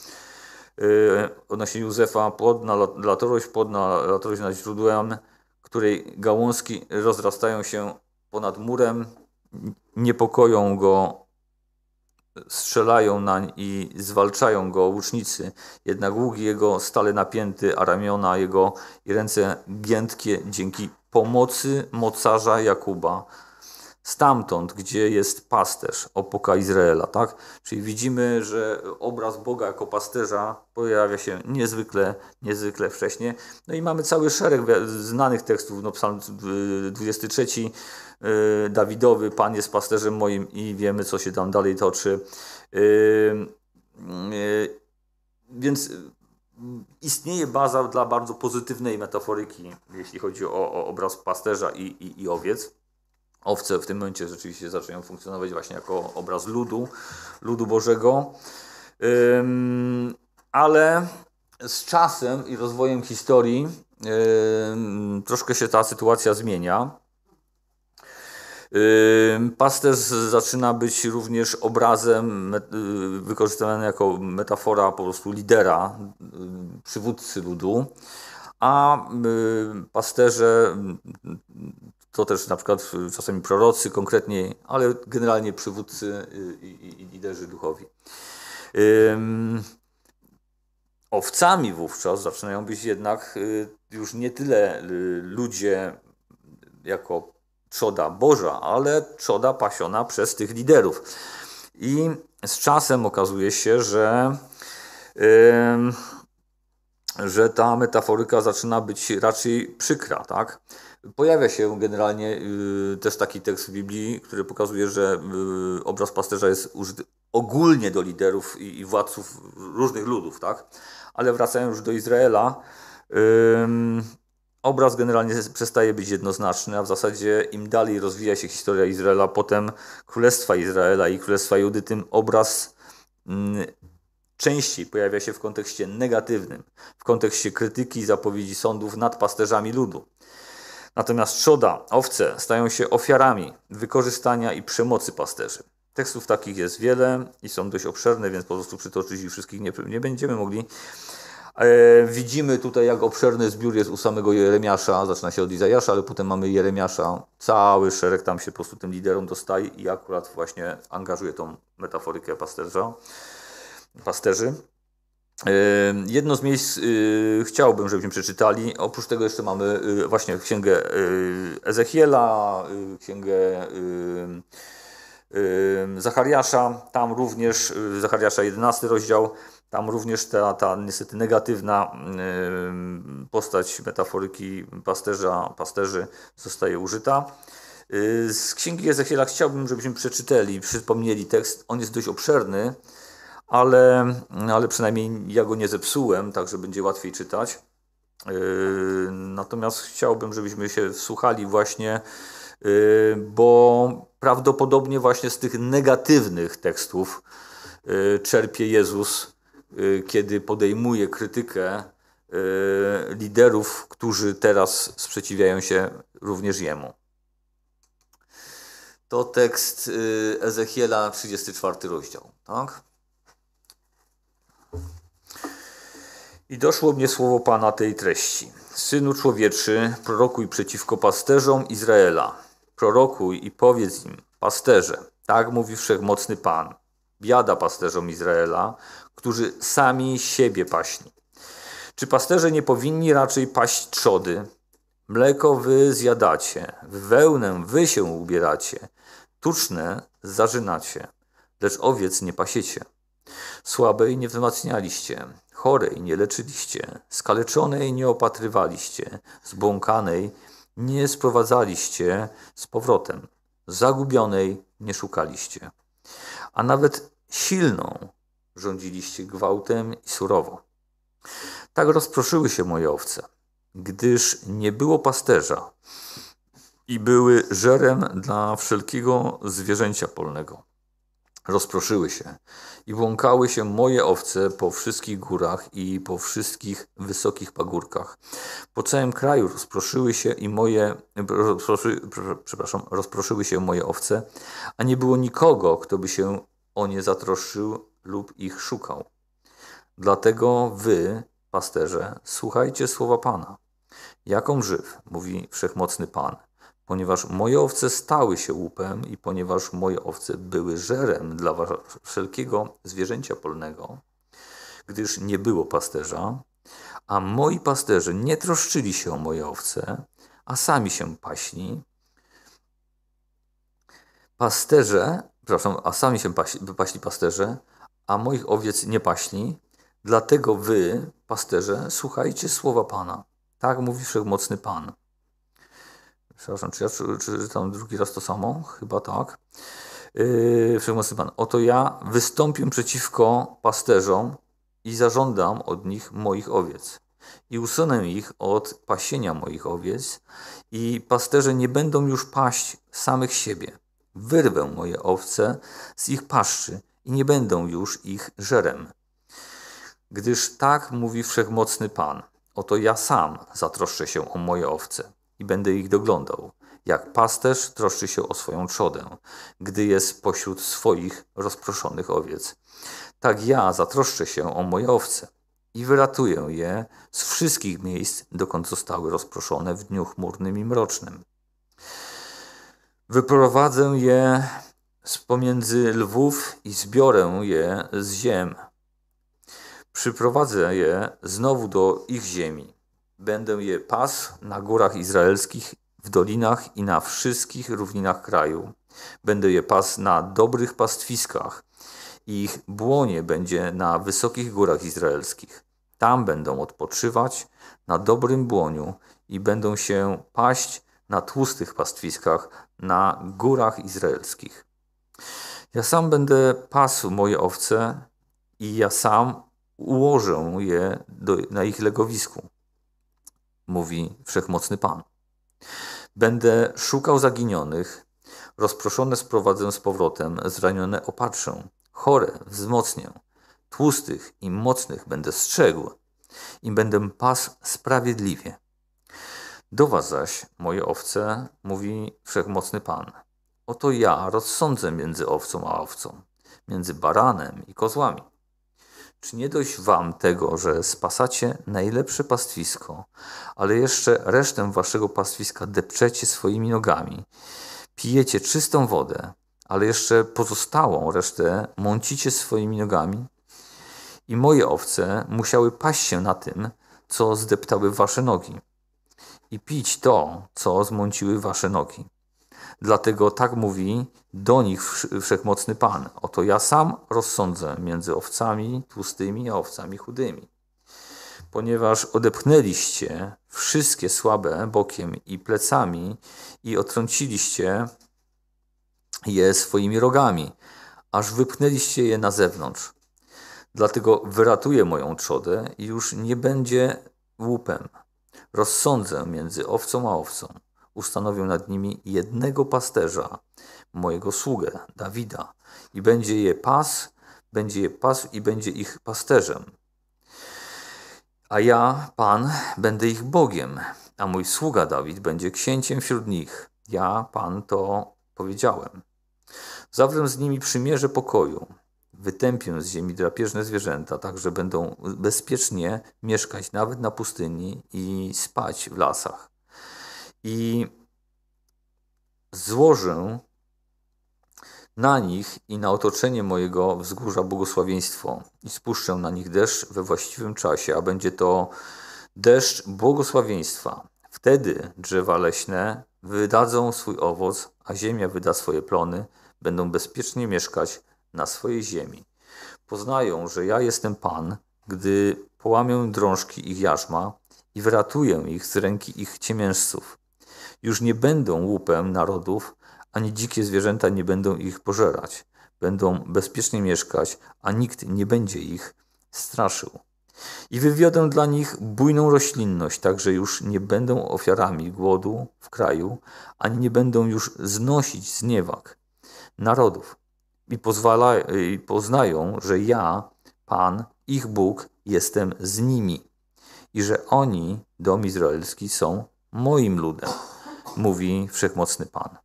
Y, odnośnie Józefa płodna latorość, płodna latorość nad źródłem, której gałązki rozrastają się ponad murem, niepokoją go, strzelają nań i zwalczają go łucznicy. Jednak łuk jego stale napięty, a ramiona jego i ręce giętkie dzięki pomocy mocarza Jakuba stamtąd, gdzie jest pasterz, opoka Izraela, tak? Czyli widzimy, że obraz Boga jako pasterza pojawia się niezwykle, niezwykle wcześnie. No i mamy cały szereg znanych tekstów, no psalm 23, y, Dawidowy, Pan jest pasterzem moim i wiemy, co się tam dalej toczy. Y, y, więc istnieje baza dla bardzo pozytywnej metaforyki, jeśli chodzi o, o obraz pasterza i, i, i owiec. Owce w tym momencie rzeczywiście zaczynają funkcjonować właśnie jako obraz ludu, ludu Bożego. Ale z czasem i rozwojem historii troszkę się ta sytuacja zmienia. Pasterz zaczyna być również obrazem y, wykorzystywany jako metafora po prostu lidera, y, przywódcy ludu, a y, pasterze to też na przykład czasami prorocy konkretnie, ale generalnie przywódcy i, i, i liderzy duchowi. Ym, owcami wówczas zaczynają być jednak y, już nie tyle y, ludzie jako trzoda Boża, ale trzoda pasiona przez tych liderów. I z czasem okazuje się, że, że ta metaforyka zaczyna być raczej przykra, tak? Pojawia się generalnie y, też taki tekst w Biblii, który pokazuje, że y, obraz pasterza jest użyty ogólnie do liderów i władców różnych ludów, tak? Ale wracając już do Izraela, obraz generalnie przestaje być jednoznaczny, a w zasadzie im dalej rozwija się historia Izraela, potem Królestwa Izraela i Królestwa Judy, tym obraz mm, częściej pojawia się w kontekście negatywnym, w kontekście krytyki zapowiedzi sądów nad pasterzami ludu. Natomiast trzoda, owce stają się ofiarami wykorzystania i przemocy pasterzy. Tekstów takich jest wiele i są dość obszerne, więc po prostu przytoczyć ich wszystkich nie, nie będziemy mogli. E, widzimy tutaj, jak obszerny zbiór jest u samego Jeremiasza. Zaczyna się od Izajasza, ale potem mamy Jeremiasza. Cały szereg tam się po prostu tym liderom dostaje i akurat właśnie angażuje tą metaforykę pasterza, pasterzy. E, jedno z miejsc y, chciałbym, żebyśmy przeczytali. Oprócz tego jeszcze mamy y, właśnie księgę y, Ezechiela, księgę Zachariasza. Tam również, Zachariasza 11 rozdział, tam również ta, ta niestety negatywna postać metaforyki pasterza, pasterzy zostaje użyta. Z księgi Ezechiela chciałbym, żebyśmy przeczytali, przypomnieli tekst. On jest dość obszerny ale, ale przynajmniej ja go nie zepsułem, także będzie łatwiej czytać. Yy, natomiast chciałbym, żebyśmy się wsłuchali właśnie, yy, bo prawdopodobnie właśnie z tych negatywnych tekstów yy, czerpie Jezus, kiedy podejmuje krytykę liderów, którzy teraz sprzeciwiają się również Jemu. To tekst Ezechiela, 34 rozdział. Tak? I doszło mnie słowo Pana tej treści. Synu człowieczy, prorokuj przeciwko pasterzom Izraela. Prorokuj i powiedz im, pasterze, tak mówi wszechmocny Pan. Biada pasterzom Izraela, którzy sami siebie paśni. Czy pasterze nie powinni raczej paść trzody? Mleko wy zjadacie, w wełnę wy się ubieracie, tuczne zarzynacie, lecz owiec nie pasiecie. Słabej nie wzmacnialiście, chorej nie leczyliście, skaleczonej nie opatrywaliście, zbłąkanej nie sprowadzaliście z powrotem, zagubionej nie szukaliście, a nawet silną rządziliście gwałtem i surowo. Tak rozproszyły się moje owce, gdyż nie było pasterza i były żerem dla wszelkiego zwierzęcia polnego rozproszyły się i błąkały się moje owce po wszystkich górach i po wszystkich wysokich pagórkach. Po całym kraju rozproszyły się i moje rozproszy, przepraszam, rozproszyły się moje owce, a nie było nikogo, kto by się o nie zatroszczył lub ich szukał. Dlatego wy, pasterze, słuchajcie słowa Pana. Jaką żyw, mówi wszechmocny Pan, ponieważ moje owce stały się łupem i ponieważ moje owce były żerem dla wszelkiego zwierzęcia polnego, gdyż nie było pasterza, a moi pasterze nie troszczyli się o moje owce, a sami się paśli. Pasterze, przepraszam, a sami się paśni, paśni pasterze, a moich owiec nie paśli, dlatego wy, pasterze, słuchajcie słowa Pana. Tak mówi wszechmocny Pan. Przepraszam, czy ja czy, czy tam drugi raz to samo? Chyba tak. Yy, Wszechmocny Pan, oto ja wystąpię przeciwko pasterzom i zażądam od nich moich owiec. I usunę ich od pasienia moich owiec, i pasterze nie będą już paść samych siebie. Wyrwę moje owce z ich paszczy i nie będą już ich żerem. Gdyż tak mówi wszechmocny Pan: Oto ja sam zatroszczę się o moje owce i będę ich doglądał. Jak pasterz troszczy się o swoją trzodę, gdy jest pośród swoich rozproszonych owiec. Tak ja zatroszczę się o moje owce i wyratuję je z wszystkich miejsc, dokąd zostały rozproszone w dniu chmurnym i mrocznym. Wyprowadzę je z pomiędzy lwów i zbiorę je z ziem. Przyprowadzę je znowu do ich ziemi. Będę je pas na górach izraelskich, w dolinach i na wszystkich równinach kraju. Będę je pas na dobrych pastwiskach ich błonie będzie na wysokich górach izraelskich. Tam będą odpoczywać na dobrym błoniu i będą się paść na tłustych pastwiskach na górach izraelskich. Ja sam będę pasł moje owce i ja sam ułożę je do, na ich legowisku mówi wszechmocny Pan. Będę szukał zaginionych, rozproszone sprowadzę z powrotem, zranione opatrzę, chore wzmocnię, tłustych i mocnych będę strzegł i będę pas sprawiedliwie. Do was zaś, moje owce, mówi wszechmocny Pan. Oto ja rozsądzę między owcą a owcą, między baranem i kozłami. Czy nie dość wam tego, że spasacie najlepsze pastwisko, ale jeszcze resztę waszego pastwiska depczecie swoimi nogami, pijecie czystą wodę, ale jeszcze pozostałą resztę mącicie swoimi nogami? I moje owce musiały paść się na tym, co zdeptały wasze nogi, i pić to, co zmąciły wasze nogi. Dlatego tak mówi do nich wszechmocny Pan. Oto ja sam rozsądzę między owcami tłustymi a owcami chudymi. Ponieważ odepchnęliście wszystkie słabe bokiem i plecami i otrąciliście je swoimi rogami, aż wypchnęliście je na zewnątrz. Dlatego wyratuję moją trzodę i już nie będzie łupem. Rozsądzę między owcą a owcą ustanowią nad nimi jednego pasterza, mojego sługę, Dawida, i będzie je pas, będzie je pas i będzie ich pasterzem. A ja, Pan, będę ich Bogiem, a mój sługa Dawid będzie księciem wśród nich. Ja, Pan, to powiedziałem. Zawrę z nimi przymierze pokoju. Wytępię z ziemi drapieżne zwierzęta, tak że będą bezpiecznie mieszkać nawet na pustyni i spać w lasach i złożę na nich i na otoczenie mojego wzgórza błogosławieństwo i spuszczę na nich deszcz we właściwym czasie, a będzie to deszcz błogosławieństwa. Wtedy drzewa leśne wydadzą swój owoc, a ziemia wyda swoje plony, będą bezpiecznie mieszkać na swojej ziemi. Poznają, że ja jestem Pan, gdy połamię drążki ich jarzma i wyratuję ich z ręki ich ciemiężców. Już nie będą łupem narodów, ani dzikie zwierzęta nie będą ich pożerać. Będą bezpiecznie mieszkać, a nikt nie będzie ich straszył. I wywiodę dla nich bujną roślinność, tak że już nie będą ofiarami głodu w kraju, ani nie będą już znosić zniewag narodów. I, pozwala, I poznają, że ja, Pan, ich Bóg, jestem z nimi i że oni, dom izraelski, są moim ludem mówi wszechmocny Pan.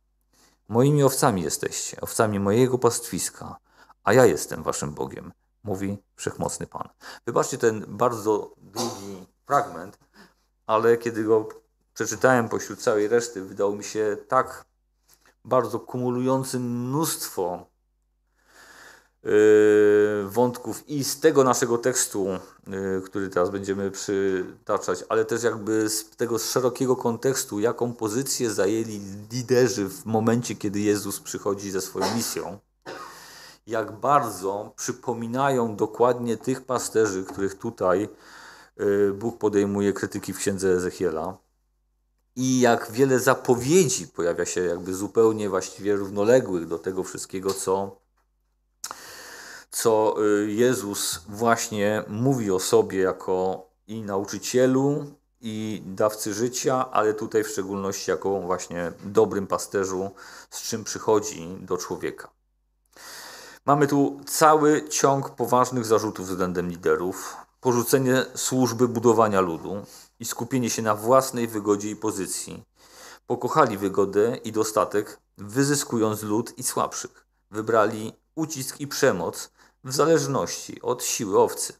Moimi owcami jesteście, owcami mojego pastwiska, a ja jestem waszym Bogiem, mówi wszechmocny Pan. Wybaczcie ten bardzo długi fragment, ale kiedy go przeczytałem pośród całej reszty, wydał mi się tak bardzo kumulujący mnóstwo Y, wątków i z tego naszego tekstu, y, który teraz będziemy przytaczać, ale też jakby z tego szerokiego kontekstu, jaką pozycję zajęli liderzy w momencie, kiedy Jezus przychodzi ze swoją misją, jak bardzo przypominają dokładnie tych pasterzy, których tutaj y, Bóg podejmuje krytyki w księdze Ezechiela. I jak wiele zapowiedzi pojawia się jakby zupełnie właściwie równoległych do tego wszystkiego, co co y, Jezus właśnie mówi o sobie jako i nauczycielu, i dawcy życia, ale tutaj w szczególności jako właśnie dobrym pasterzu, z czym przychodzi do człowieka. Mamy tu cały ciąg poważnych zarzutów względem liderów, porzucenie służby budowania ludu i skupienie się na własnej wygodzie i pozycji. Pokochali wygodę i dostatek, wyzyskując lud i słabszych. Wybrali ucisk i przemoc, w zależności od siły owcy.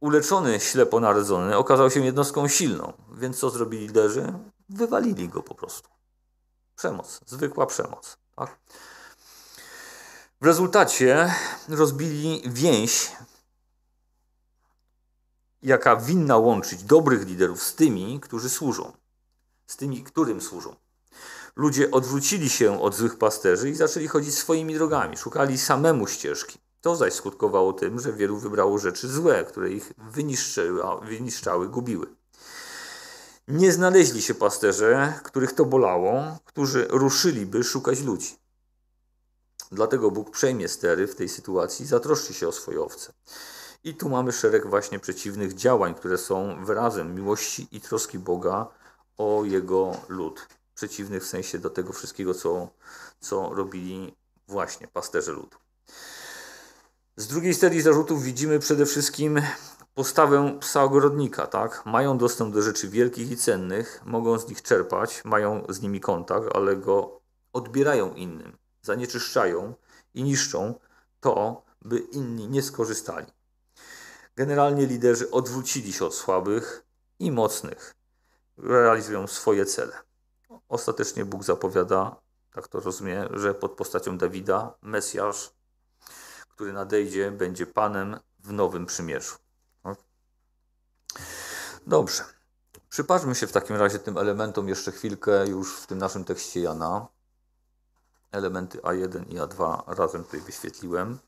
Uleczony ślepo narodzony okazał się jednostką silną, więc co zrobili liderzy? Wywalili go po prostu. Przemoc, zwykła przemoc. Tak? W rezultacie rozbili więź, jaka winna łączyć dobrych liderów z tymi, którzy służą, z tymi, którym służą ludzie odwrócili się od złych pasterzy i zaczęli chodzić swoimi drogami, szukali samemu ścieżki. To zaś skutkowało tym, że wielu wybrało rzeczy złe, które ich wyniszczały, gubiły. Nie znaleźli się pasterze, których to bolało, którzy ruszyliby szukać ludzi. Dlatego Bóg przejmie stery w tej sytuacji, zatroszczy się o swoje owce. I tu mamy szereg właśnie przeciwnych działań, które są wyrazem miłości i troski Boga o jego lud przeciwnych w sensie do tego wszystkiego, co, co robili właśnie pasterze ludu. Z drugiej serii zarzutów widzimy przede wszystkim postawę psa ogrodnika, tak? Mają dostęp do rzeczy wielkich i cennych, mogą z nich czerpać, mają z nimi kontakt, ale go odbierają innym, zanieczyszczają i niszczą to, by inni nie skorzystali. Generalnie liderzy odwrócili się od słabych i mocnych, realizują swoje cele ostatecznie Bóg zapowiada, tak to rozumie, że pod postacią Dawida Mesjasz, który nadejdzie, będzie Panem w Nowym Przymierzu. No. Dobrze. Przypatrzmy się w takim razie tym elementom jeszcze chwilkę już w tym naszym tekście Jana. Elementy A1 i A2 razem tutaj wyświetliłem.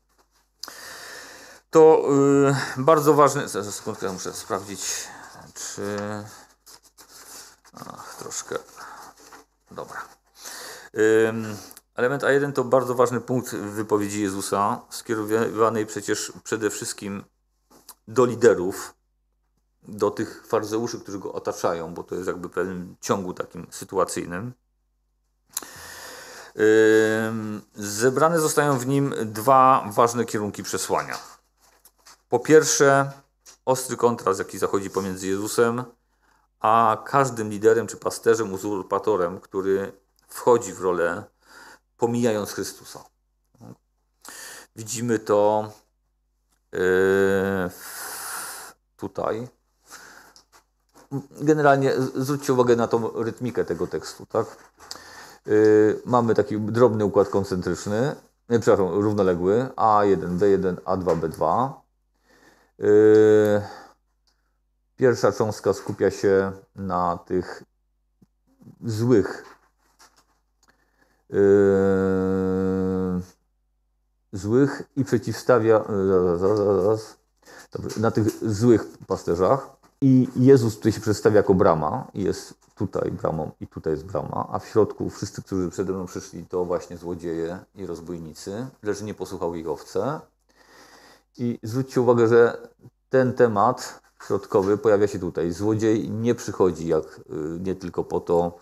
To yy, bardzo ważne. Sekundkę muszę sprawdzić, czy. Ach, troszkę Dobra. Element A1 to bardzo ważny punkt w wypowiedzi Jezusa, skierowanej przecież przede wszystkim do liderów, do tych farzeuszy, którzy go otaczają, bo to jest jakby pewnym ciągu takim sytuacyjnym. Zebrane zostają w nim dwa ważne kierunki przesłania. Po pierwsze, ostry kontrast, jaki zachodzi pomiędzy Jezusem a każdym liderem czy pasterzem, uzurpatorem, który wchodzi w rolę, pomijając Chrystusa. Widzimy to yy, tutaj. Generalnie zwróćcie uwagę na tą rytmikę tego tekstu. Tak? Yy, mamy taki drobny układ koncentryczny, yy, przepraszam, równoległy A1, B1, A2, B2. Pierwsza cząstka skupia się na tych złych yy, złych i przeciwstawia zaraz, zaraz, zaraz, na tych złych pasterzach. I Jezus tutaj się przedstawia jako brama, jest tutaj bramą i tutaj jest brama, a w środku wszyscy, którzy przede mną przyszli, to właśnie złodzieje i rozbójnicy, lecz nie posłuchał ich owce. I zwróćcie uwagę, że ten temat środkowy pojawia się tutaj. Złodziej nie przychodzi jak, y, nie tylko po to,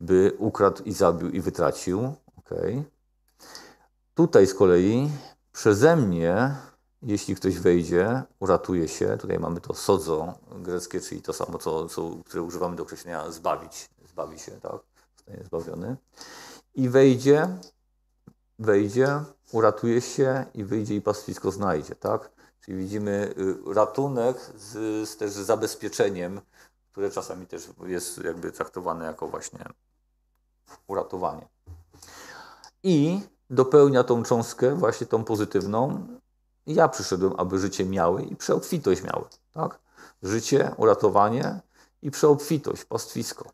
by ukradł i zabił i wytracił. Okay. Tutaj z kolei przeze mnie, jeśli ktoś wejdzie, uratuje się. Tutaj mamy to sodzo greckie, czyli to samo, co, co, które używamy do określenia zbawić. Zbawi się, tak? Zostanie zbawiony. I wejdzie, wejdzie, uratuje się i wyjdzie i pastwisko znajdzie, tak? Czyli widzimy y, ratunek z, z też zabezpieczeniem, które czasami też jest jakby traktowane jako właśnie uratowanie. I dopełnia tą cząstkę, właśnie tą pozytywną. Ja przyszedłem, aby życie miały i przeobfitość miały. Tak? Życie, uratowanie i przeobfitość, pastwisko.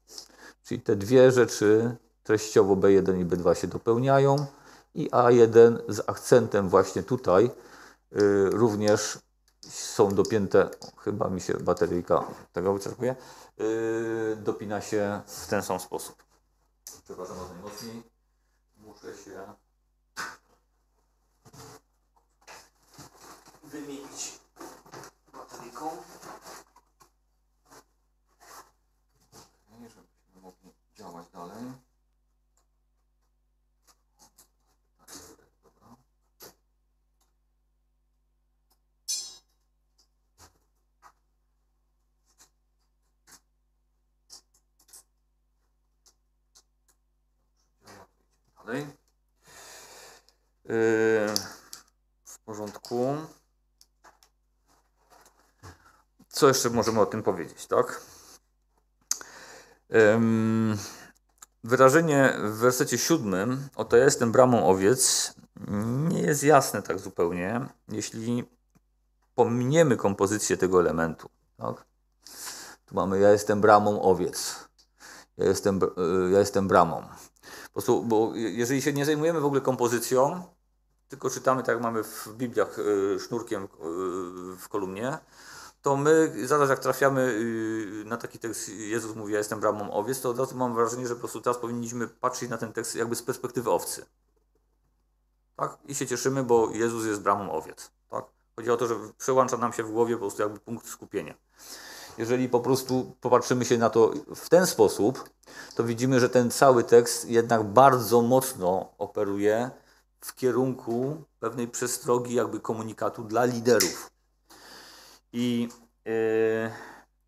Czyli te dwie rzeczy treściowo B1 i B2 się dopełniają i A1 z akcentem właśnie tutaj Y, również są dopięte, chyba mi się bateryjka tego wyczerpuje, y, dopina się w ten sam sposób. Przepraszam bardzo najmocniej, muszę się wymienić Co jeszcze możemy o tym powiedzieć, tak? Wyrażenie w wersecie siódmym, oto ja jestem bramą owiec, nie jest jasne tak zupełnie, jeśli pominiemy kompozycję tego elementu. Tak? Tu mamy ja jestem bramą owiec. Ja jestem, e, ja jestem bramą. Po prostu, bo jeżeli się nie zajmujemy w ogóle kompozycją, tylko czytamy tak jak mamy w Bibliach e, sznurkiem e, w kolumnie, to my zaraz jak trafiamy yy, na taki tekst Jezus mówi, ja jestem bramą owiec, to od razu mam wrażenie, że po prostu teraz powinniśmy patrzeć na ten tekst jakby z perspektywy owcy. Tak? I się cieszymy, bo Jezus jest bramą owiec. Tak? Chodzi o to, że przełącza nam się w głowie po prostu jakby punkt skupienia. Jeżeli po prostu popatrzymy się na to w ten sposób, to widzimy, że ten cały tekst jednak bardzo mocno operuje w kierunku pewnej przestrogi jakby komunikatu dla liderów i, yy,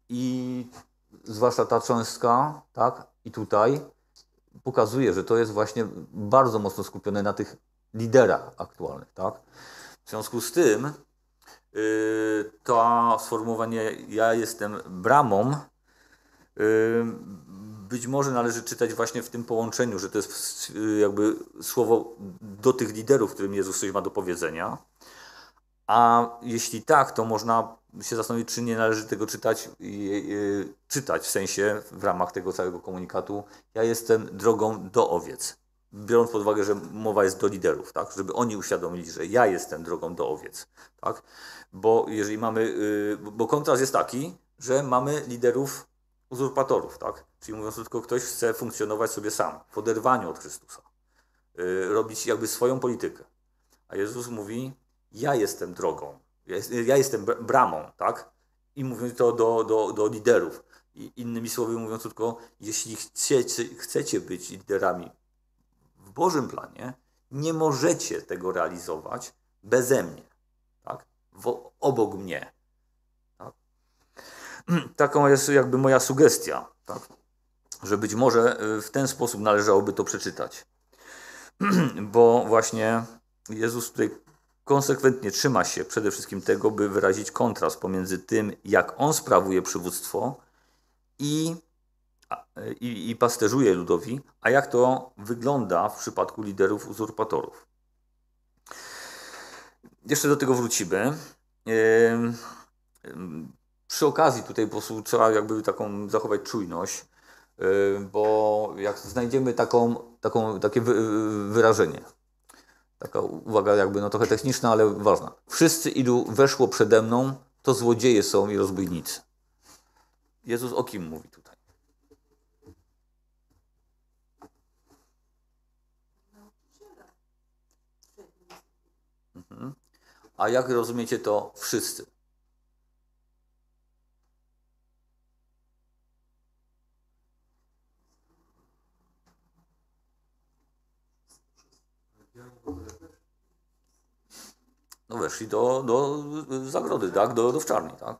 i zwłaszcza ta cząstka, tak, i tutaj pokazuje, że to jest właśnie bardzo mocno skupione na tych liderach aktualnych, tak. W związku z tym yy, to sformułowanie ja jestem bramą yy, być może należy czytać właśnie w tym połączeniu, że to jest y, jakby słowo do tych liderów, którym Jezus coś ma do powiedzenia. A jeśli tak, to można się zastanowić, czy nie należy tego czytać, czytać w sensie w ramach tego całego komunikatu. Ja jestem drogą do owiec. Biorąc pod uwagę, że mowa jest do liderów, tak? żeby oni uświadomili, że ja jestem drogą do owiec. Tak? Bo jeżeli mamy, y, bo kontrast jest taki, że mamy liderów uzurpatorów, tak? Czyli mówiąc tylko, ktoś chce funkcjonować sobie sam, w oderwaniu od Chrystusa, y, robić jakby swoją politykę. A Jezus mówi: Ja jestem drogą, ja, jest, ja jestem bramą, tak? I mówiąc to do, do, do liderów. I innymi słowy mówiąc tylko, jeśli chcecie, chcecie być liderami w Bożym planie, nie możecie tego realizować beze mnie, tak? obok mnie. Tak? Taką jest jakby moja sugestia, tak? że być może y, w ten sposób należałoby to przeczytać. Bo właśnie Jezus tutaj konsekwentnie trzyma się przede wszystkim tego, by wyrazić kontrast pomiędzy tym, jak on sprawuje przywództwo i, i, i pasterzuje ludowi, a jak to wygląda w przypadku liderów uzurpatorów. Jeszcze do tego wrócimy. Przy okazji tutaj po prostu trzeba jakby taką zachować czujność, bo jak znajdziemy taką, taką, takie wyrażenie, Taka uwaga jakby no trochę techniczna, ale ważna. Wszyscy, ilu weszło przede mną, to złodzieje są i rozbójnicy. Jezus o kim mówi tutaj? Mhm. A jak rozumiecie to wszyscy? no weszli do, do y, y, zagrody, tak? do, do wczarni. Tak?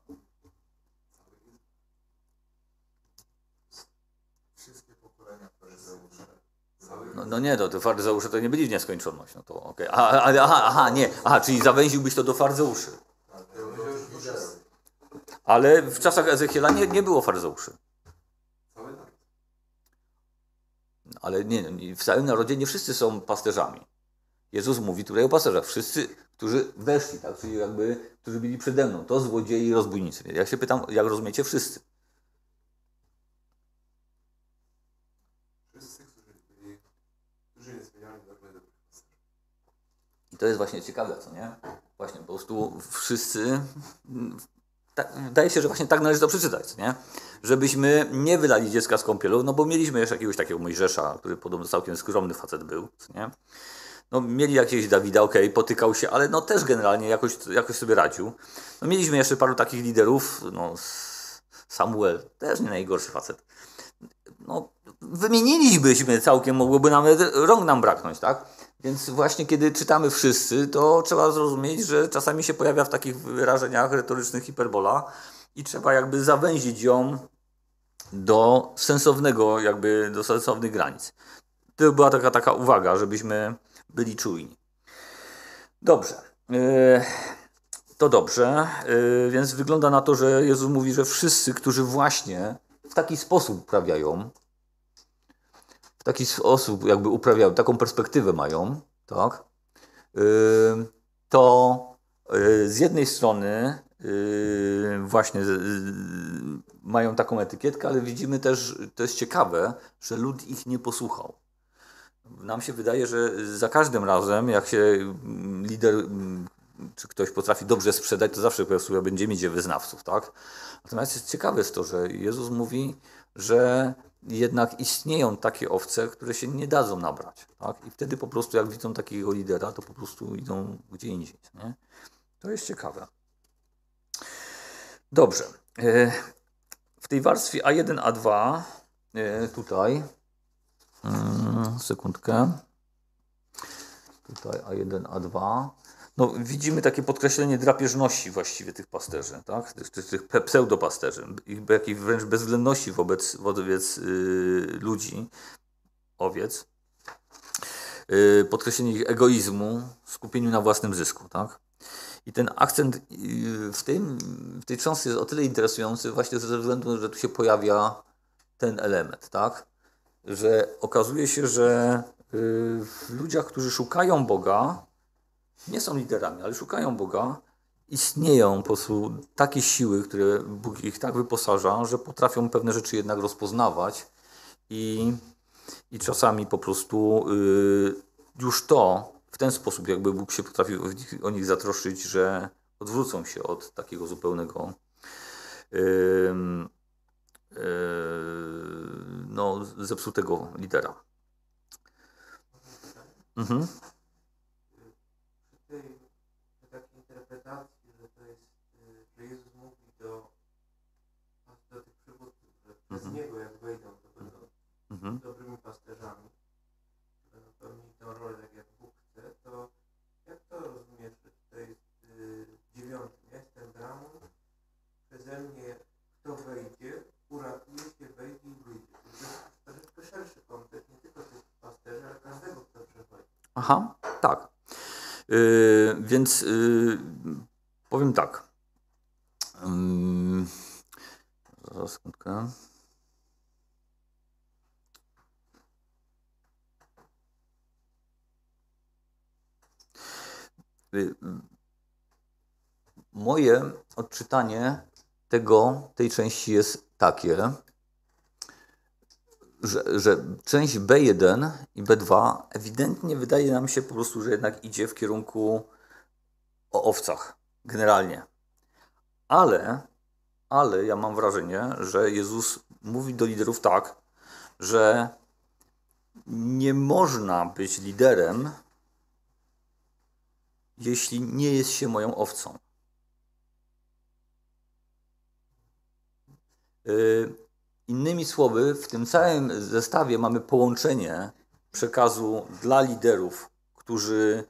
No, no nie, to do faryzeuszy to nie byli w nieskończoność. No to, okay. aha, aha, aha, nie. Aha, czyli zawęziłbyś to do faryzeuszy. Ale w czasach Ezechiela nie, nie było faryzeuszy. Ale nie, w całym narodzie nie wszyscy są pasterzami. Jezus mówi tutaj o pasterzach. Wszyscy, którzy weszli, tak? czyli jakby, którzy byli przede mną. To złodzieje i rozbójnicy. Jak się pytam, jak rozumiecie? Wszyscy. Wszyscy, którzy byli, którzy nie zmieniali I to jest właśnie ciekawe, co nie? Właśnie po prostu wszyscy... Tak, wydaje się, że właśnie tak należy to przeczytać, nie? Żebyśmy nie wydali dziecka z kąpielą, no bo mieliśmy jeszcze jakiegoś takiego Mojżesza, który podobno całkiem skromny facet był, nie? No, mieli jakieś Dawida, ok, potykał się, ale no też generalnie jakoś, jakoś sobie radził. No, mieliśmy jeszcze paru takich liderów, no, Samuel, też nie najgorszy facet. No, wymienilibyśmy całkiem, mogłoby nawet rąk nam braknąć, tak? Więc właśnie kiedy czytamy wszyscy, to trzeba zrozumieć, że czasami się pojawia w takich wyrażeniach retorycznych hiperbola i trzeba jakby zawęzić ją do sensownego, jakby do sensownych granic. To była taka, taka uwaga, żebyśmy byli czujni. Dobrze. E, to dobrze, e, więc wygląda na to, że Jezus mówi, że wszyscy, którzy właśnie w taki sposób uprawiają, w taki sposób jakby uprawiają, taką perspektywę mają, tak, e, to z jednej strony właśnie mają taką etykietkę, ale widzimy też, to jest ciekawe, że lud ich nie posłuchał. Nam się wydaje, że za każdym razem, jak się mm, lider mm, czy ktoś potrafi dobrze sprzedać, to zawsze po będzie mieć wyznawców, tak? Natomiast jest ciekawe jest to, że Jezus mówi, że jednak istnieją takie owce, które się nie dadzą nabrać, tak? I wtedy po prostu jak widzą takiego lidera, to po prostu idą gdzie indziej, nie? To jest ciekawe. Dobrze. E, w tej warstwie A1, A2 e, tutaj Mm, sekundkę. Tutaj A1, A2. No, widzimy takie podkreślenie drapieżności właściwie tych pasterzy, tak? tych, tych, tych pseudopasterzy, ich jakiej wręcz bezwzględności wobec, wobec yy, ludzi, owiec. Yy, podkreślenie ich egoizmu, skupieniu na własnym zysku. Tak? I ten akcent y, w, tym, w tej cząstce jest o tyle interesujący właśnie ze względu, że tu się pojawia ten element. Tak? że okazuje się, że y, w ludziach, którzy szukają Boga, nie są liderami, ale szukają Boga, istnieją po prostu takie siły, które Bóg ich tak wyposaża, że potrafią pewne rzeczy jednak rozpoznawać i, i czasami po prostu y, już to w ten sposób, jakby Bóg się potrafił o nich zatroszczyć, że odwrócą się od takiego zupełnego. Yy, yy, no, zepsutego lidera. Mhm. Przy tej takiej interpretacji, że to jest, że Jezus mówi do, przywódców, że przez Niego jak wejdą, to będą dobrymi Aha, tak. Yy, więc yy, powiem tak. Yy, mm, skutkę. Y, moje odczytanie tego, tej części jest takie, że, że część B1 i B2 ewidentnie wydaje nam się po prostu, że jednak idzie w kierunku o owcach generalnie. Ale, ale ja mam wrażenie, że Jezus mówi do liderów tak, że nie można być liderem, jeśli nie jest się moją owcą. Y, Innymi słowy, w tym całym zestawie mamy połączenie przekazu dla liderów, którzy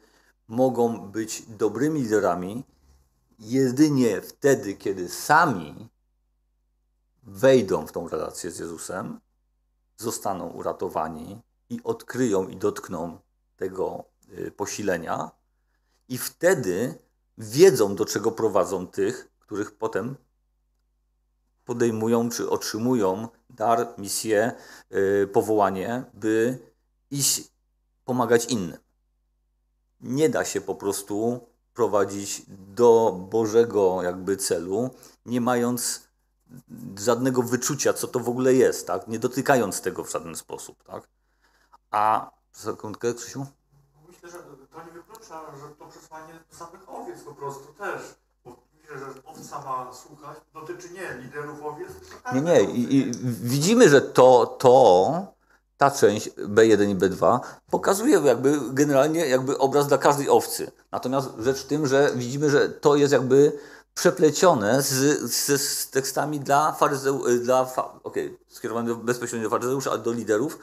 mogą być dobrymi liderami jedynie wtedy, kiedy sami wejdą w tą relację z Jezusem, zostaną uratowani i odkryją i dotkną tego y, posilenia, i wtedy wiedzą, do czego prowadzą tych, których potem podejmują czy otrzymują dar, misję, y, powołanie, by iść pomagać innym. Nie da się po prostu prowadzić do Bożego jakby celu, nie mając żadnego wyczucia, co to w ogóle jest, tak? nie dotykając tego w żaden sposób. Tak? A sekundkę, Krzysiu? Myślę, że to nie wyklucza, że to przesłanie samych owiec po prostu też że owca ma słuchać, dotyczy nie liderów owiec. Nie, nie. I, I, widzimy, że to, to, ta część B1 i B2 pokazuje jakby generalnie jakby obraz dla każdej owcy. Natomiast rzecz w tym, że widzimy, że to jest jakby przeplecione z, z, z tekstami dla faryzeuszy, dla, fa, okay, skierowane bezpośrednio do faryzeuszy, ale do liderów,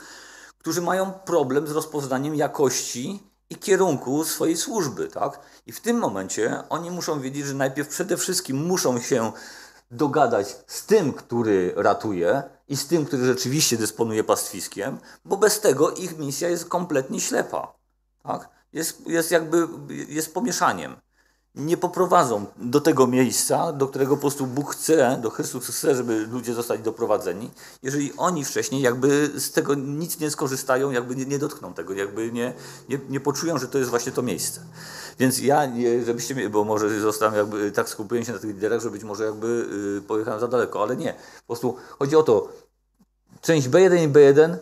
którzy mają problem z rozpoznaniem jakości i kierunku swojej służby, tak? I w tym momencie oni muszą wiedzieć, że najpierw przede wszystkim muszą się dogadać z tym, który ratuje i z tym, który rzeczywiście dysponuje pastwiskiem, bo bez tego ich misja jest kompletnie ślepa, tak? Jest, jest jakby, jest pomieszaniem nie poprowadzą do tego miejsca, do którego po prostu Bóg chce, do Chrystusa chce, żeby ludzie zostali doprowadzeni, jeżeli oni wcześniej jakby z tego nic nie skorzystają, jakby nie, nie dotkną tego, jakby nie, nie, nie, poczują, że to jest właśnie to miejsce. Więc ja, nie, żebyście mnie, bo może zostałem jakby, tak skupiłem się na tych liderach, że być może jakby yy, pojechałem za daleko, ale nie. Po prostu chodzi o to, część B1 i B1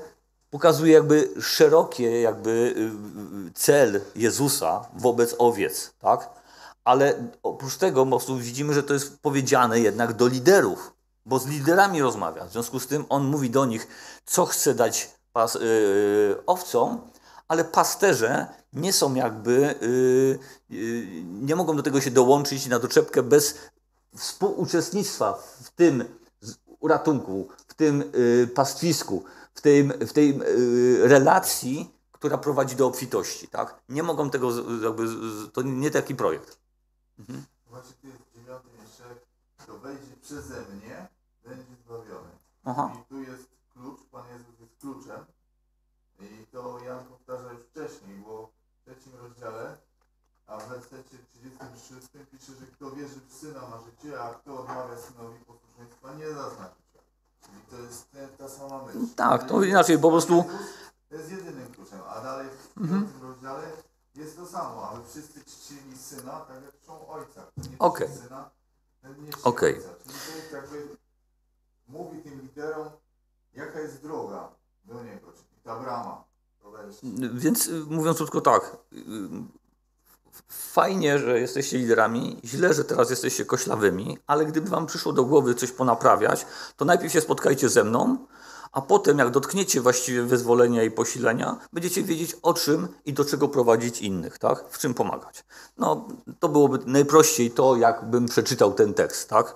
pokazuje jakby szerokie jakby y, y, cel Jezusa wobec owiec, tak? ale oprócz tego po widzimy, że to jest powiedziane jednak do liderów, bo z liderami rozmawia. W związku z tym on mówi do nich, co chce dać pas, yy, owcom, ale pasterze nie są jakby, yy, yy, nie mogą do tego się dołączyć na doczepkę bez współuczestnictwa w tym ratunku, w tym y, pastwisku, w, w tej y, relacji która prowadzi do obfitości. Tak? Nie mogą tego, jakby, to nie taki projekt. Mhm. Właśnie tu jest dziewiąty mieszek, to wejdzie przeze mnie, będzie zbawiony. Aha. I tu jest klucz, Pan Jezus jest kluczem. I to Jan powtarza już wcześniej, bo w trzecim rozdziale, a w wersecie 36 pisze, że kto wierzy w Syna ma życie, a kto odmawia Synowi posłuszeństwa nie zazna życia. Czyli to jest ta sama myśl. Tak, to inaczej po prostu... To jest jedynym kluczem, a dalej w tym mhm. rozdziale jest to samo, ale wszyscy czcili syna, tak jak czczą ojca. Kto nie okay. syna, ten nie czci okay. ojca. Czyli to jest jakby mówi tym liderom, jaka jest droga do niego, czyli ta brama. Więc y, mówiąc krótko tak, y, fajnie, że jesteście liderami, źle, że teraz jesteście koślawymi, ale gdyby wam przyszło do głowy coś ponaprawiać, to najpierw się spotkajcie ze mną, a potem jak dotkniecie właściwie wyzwolenia i posilenia, będziecie wiedzieć o czym i do czego prowadzić innych, tak? w czym pomagać. No, to byłoby najprościej to, jakbym przeczytał ten tekst. Tak?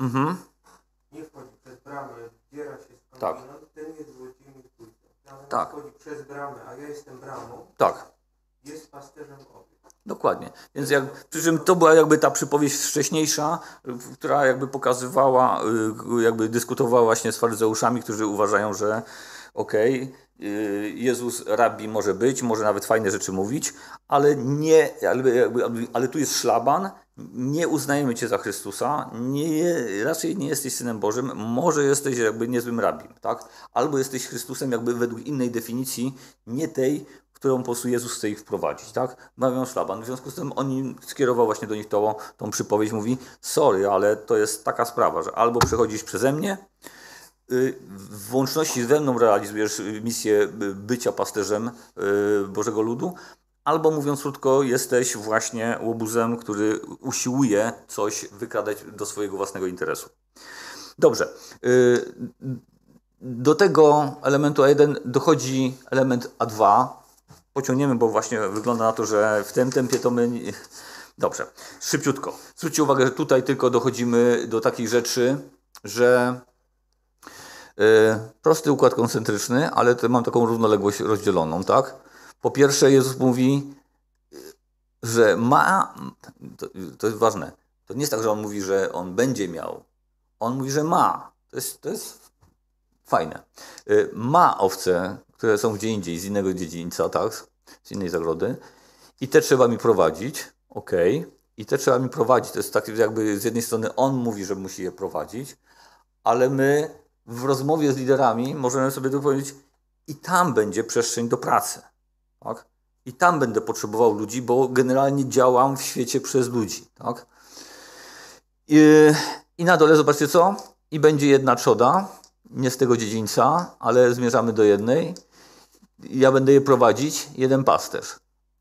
Mhm. Nie wchodzi przez bramę, wdziera się z tak. ten jest złodziejem i Tak. Wchodzi przez bramę, a ja jestem bramą. Tak. Jest pasterzem owiec. Dokładnie. Więc jak, przy czym to była jakby ta przypowieść wcześniejsza, która jakby pokazywała, y, jakby dyskutowała właśnie z faryzeuszami, którzy uważają, że okej, okay, Jezus rabbi może być, może nawet fajne rzeczy mówić, ale nie, ale, ale tu jest szlaban, nie uznajemy Cię za Chrystusa, nie, raczej nie jesteś Synem Bożym, może jesteś jakby niezłym rabim, tak? Albo jesteś Chrystusem jakby według innej definicji, nie tej, którą po prostu Jezus chce ich wprowadzić, tak? Mawią szlaban. W związku z tym on skierował właśnie do nich tą, tą przypowiedź, mówi, sorry, ale to jest taka sprawa, że albo przechodzisz przeze mnie, y, w łączności ze mną realizujesz y, misję y, bycia pasterzem Bożego Ludu, albo mówiąc krótko, jesteś właśnie łobuzem, który usiłuje coś wykradać do swojego własnego interesu. Dobrze. Do tego elementu A1 dochodzi element A2, pociągniemy, bo właśnie wygląda na to, że w tym tempie to my... Dobrze, szybciutko. Zwróćcie uwagę, że tutaj tylko dochodzimy do takiej rzeczy, że yy, prosty układ koncentryczny, ale mam taką równoległość rozdzieloną, tak? Po pierwsze Jezus mówi, y, że ma, to, to jest ważne, to nie jest tak, że on mówi, że on będzie miał. On mówi, że ma. To jest, to jest fajne. Y, ma owce które są gdzie indziej, z innego dziedzińca, tak? Z innej zagrody. I te trzeba mi prowadzić, ok. I te trzeba mi prowadzić. To jest tak, jakby z jednej strony on mówi, że musi je prowadzić, ale my w rozmowie z liderami możemy sobie tu i tam będzie przestrzeń do pracy. Tak? I tam będę potrzebował ludzi, bo generalnie działam w świecie przez ludzi. Tak? I, I na dole zobaczcie co? I będzie jedna trzoda, nie z tego dziedzińca, ale zmierzamy do jednej ja będę je prowadzić, jeden pasterz.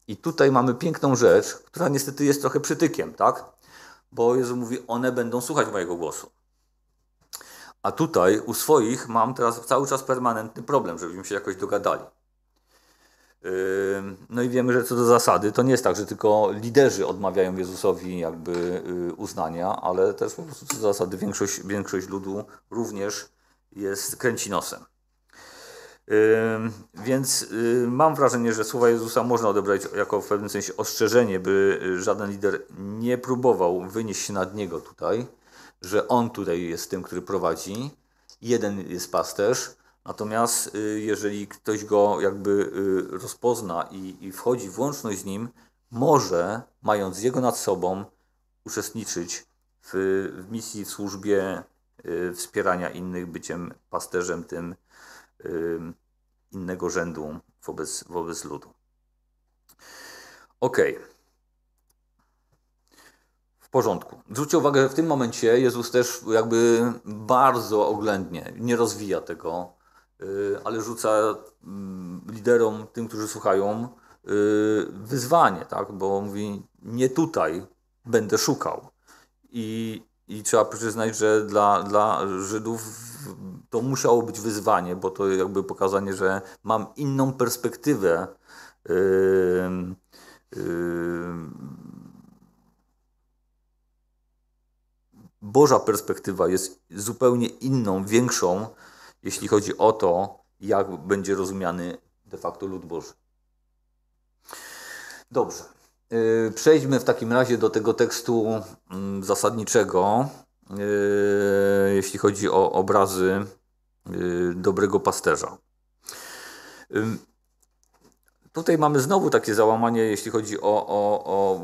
I tutaj mamy piękną rzecz, która niestety jest trochę przytykiem, tak? Bo Jezus mówi, one będą słuchać mojego głosu. A tutaj u swoich mam teraz cały czas permanentny problem, żebyśmy się jakoś dogadali. Yy, no i wiemy, że co do zasady, to nie jest tak, że tylko liderzy odmawiają Jezusowi jakby yy, uznania, ale też po prostu co do zasady większość, większość ludu również jest kręci nosem. Więc y, mam wrażenie, że słowa Jezusa można odebrać jako w pewnym sensie ostrzeżenie, by y, żaden lider nie próbował wynieść się nad niego tutaj, że on tutaj jest tym, który prowadzi. Jeden jest pasterz, natomiast y, jeżeli ktoś go jakby rozpozna i, wchodzi w łączność z nim, może, mając jego nad sobą, uczestniczyć w, w misji, w służbie wspierania innych, byciem pasterzem tym, innego rzędu wobec, wobec ludu. Ok. W porządku. Zwróćcie uwagę, że w tym momencie Jezus też jakby bardzo oględnie nie rozwija tego, y, ale rzuca mm, liderom, tym, którzy słuchają, y, wyzwanie, tak? bo mówi: Nie tutaj będę szukał. I, i trzeba przyznać, że dla, dla Żydów to musiało być wyzwanie, bo to jakby pokazanie, że mam inną perspektywę. Yy, yy, Boża perspektywa jest zupełnie inną, większą, jeśli chodzi o to, jak będzie rozumiany de facto lud Boży. Dobrze. Y, przejdźmy w takim razie do tego tekstu mm, zasadniczego, Yy, jeśli chodzi o obrazy yy, dobrego pasterza. Tutaj mamy znowu takie załamanie, jeśli chodzi o, o, o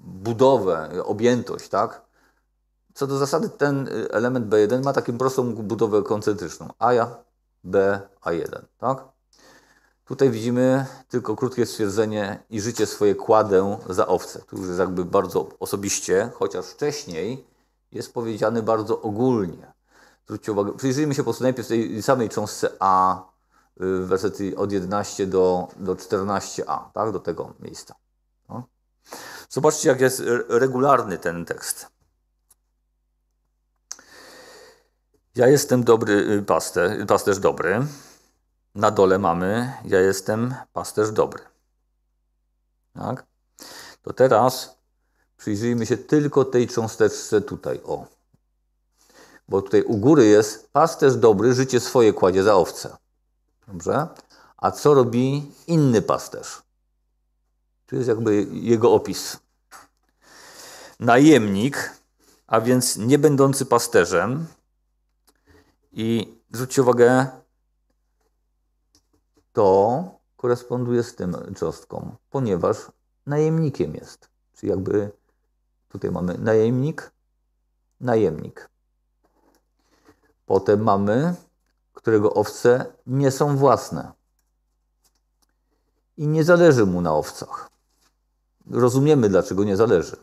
budowę, objętość, tak? Co do zasady, ten element B1 ma taką prostą budowę koncentryczną. A ja, B, A1, tak? Tutaj widzimy tylko krótkie stwierdzenie i życie swoje kładę za owce. Tu już jest jakby bardzo osobiście, chociaż wcześniej jest powiedziane bardzo ogólnie. Zwróćcie uwagę, przyjrzyjmy się po prostu najpierw tej samej cząstce A, y, wersety od 11 do, do 14a, tak, do tego miejsca. No. Zobaczcie, jak jest regularny ten tekst. Ja jestem dobry y, pasterz, y, pasterz dobry na dole mamy ja jestem pasterz dobry. Tak? To teraz przyjrzyjmy się tylko tej cząsteczce tutaj. O. Bo tutaj u góry jest pasterz dobry, życie swoje kładzie za owce. Dobrze? A co robi inny pasterz? Tu jest jakby jego opis. Najemnik, a więc nie będący pasterzem. I zwróćcie uwagę, to koresponduje z tym cząstką, ponieważ najemnikiem jest. Czyli jakby tutaj mamy najemnik, najemnik. Potem mamy, którego owce nie są własne. I nie zależy mu na owcach. Rozumiemy, dlaczego nie zależy.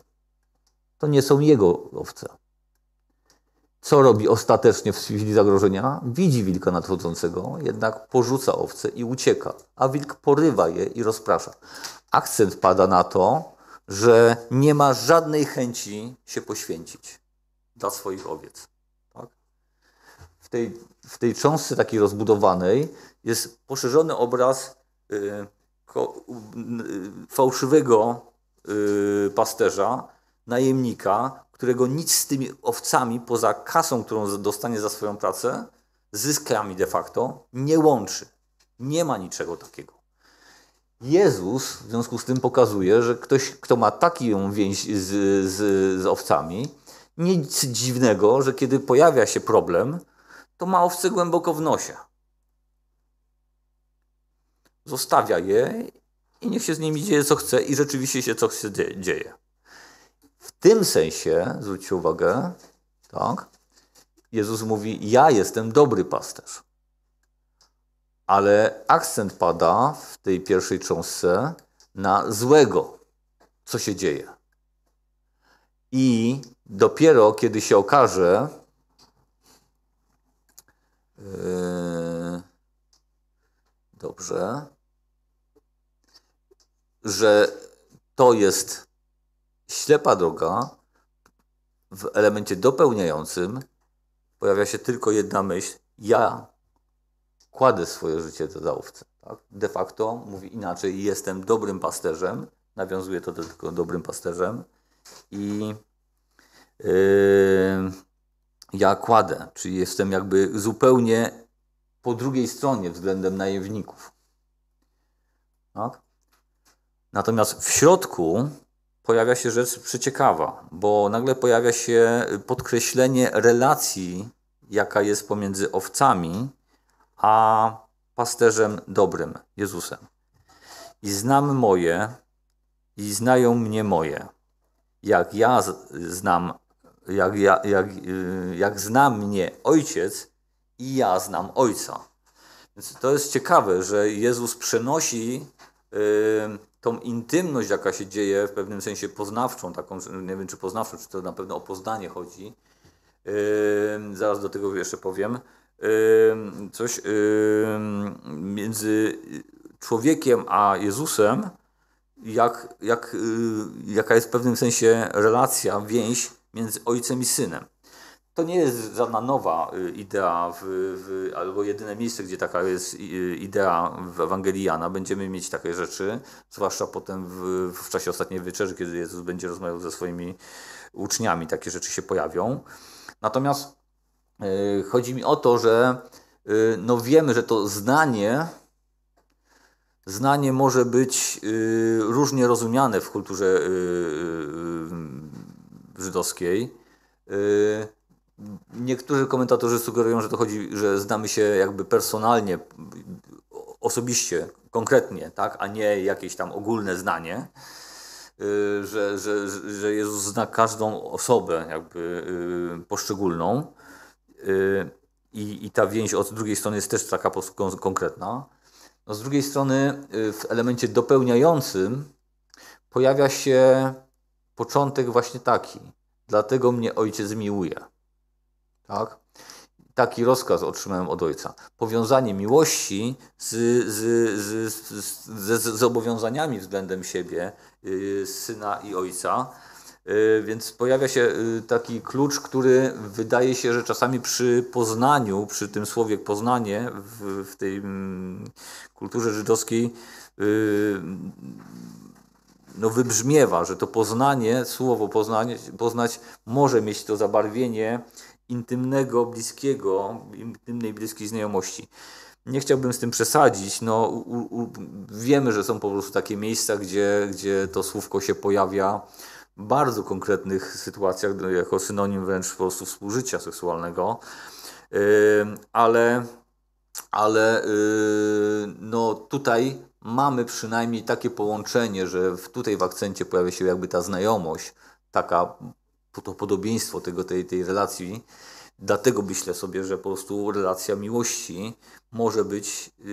To nie są jego owce. Co robi ostatecznie w chwili zagrożenia? Widzi wilka nadchodzącego, jednak porzuca owce i ucieka, a wilk porywa je i rozprasza. Akcent pada na to, że nie ma żadnej chęci się poświęcić dla swoich owiec. Tak? W, tej, w tej cząstce takiej rozbudowanej jest poszerzony obraz yy, ko, yy, fałszywego yy, pasterza, najemnika, którego nic z tymi owcami, poza kasą, którą dostanie za swoją pracę, zyskami de facto, nie łączy. Nie ma niczego takiego. Jezus w związku z tym pokazuje, że ktoś, kto ma taką więź z, z, z owcami, nic dziwnego, że kiedy pojawia się problem, to ma owce głęboko w nosie. Zostawia je i niech się z nimi dzieje co chce i rzeczywiście się co chce dzieje tym sensie, zwróćcie uwagę, tak, Jezus mówi: Ja jestem dobry pasterz. Ale akcent pada w tej pierwszej cząstce na złego, co się dzieje. I dopiero kiedy się okaże, yy, dobrze, że to jest ślepa droga, w elemencie dopełniającym pojawia się tylko jedna myśl: ja kładę swoje życie do owce. Tak? De facto mówi inaczej: jestem dobrym pasterzem, nawiązuje to do tylko dobrym pasterzem i yy, ja kładę, czyli jestem jakby zupełnie po drugiej stronie względem najewników. Tak? Natomiast w środku pojawia się rzecz przeciekawa, bo nagle pojawia się podkreślenie relacji, jaka jest pomiędzy owcami a pasterzem dobrym, Jezusem. I znam moje, i znają mnie moje. Jak ja znam, jak, ja, jak, y, jak zna mnie ojciec, i ja znam ojca. Więc to jest ciekawe, że Jezus przenosi. Y, tą intymność, jaka się dzieje w pewnym sensie poznawczą, taką, nie wiem czy poznawczą, czy to na pewno o poznanie chodzi, Yy, zaraz do tego jeszcze powiem, yy, coś yy, między człowiekiem a Jezusem, jak, jak, y, jaka jest w pewnym sensie relacja, więź między ojcem i synem. To nie jest żadna nowa y, idea, w, w, albo jedyne miejsce, gdzie taka jest y, idea w Będziemy mieć takie rzeczy, zwłaszcza potem w, w czasie ostatniej wieczerzy, kiedy Jezus będzie rozmawiał ze swoimi uczniami, takie rzeczy się pojawią. Natomiast yy, chodzi mi o to, że yy, no wiemy, że to znanie znanie może być y, różnie rozumiane w kulturze żydowskiej. Niektórzy komentatorzy sugerują, że to chodzi, że znamy się jakby personalnie, osobiście, konkretnie, tak, a nie jakieś tam ogólne znanie. Y, że, że, że Jezus zna każdą osobę jakby y, poszczególną y, i, i ta więź od drugiej strony jest też taka konkretna. No z drugiej strony w elemencie dopełniającym pojawia się początek właśnie taki. Dlatego mnie ojciec miłuje. Tak? Taki rozkaz otrzymałem od ojca. Powiązanie miłości z, z, z, z, z zobowiązaniami względem siebie, yy, syna i ojca. Yy, więc pojawia się yy, taki klucz, który wydaje się, że czasami przy poznaniu, przy tym słowie poznanie w, w tej mm, kulturze żydowskiej y, no wybrzmiewa, że to poznanie, słowo poznanie, poznać może mieć to zabarwienie intymnego, bliskiego, intymnej, bliskiej znajomości. Nie chciałbym z tym przesadzić. No, u, u, wiemy, że są po prostu takie miejsca, gdzie, gdzie to słówko się pojawia w bardzo konkretnych sytuacjach, no, jako synonim wręcz po prostu współżycia seksualnego. Yy, ale ale yy, no, tutaj mamy przynajmniej takie połączenie, że w, tutaj w akcencie pojawia się jakby ta znajomość, taka to podobieństwo tego, tej, tej relacji. Dlatego myślę sobie, że po prostu relacja miłości może być yy,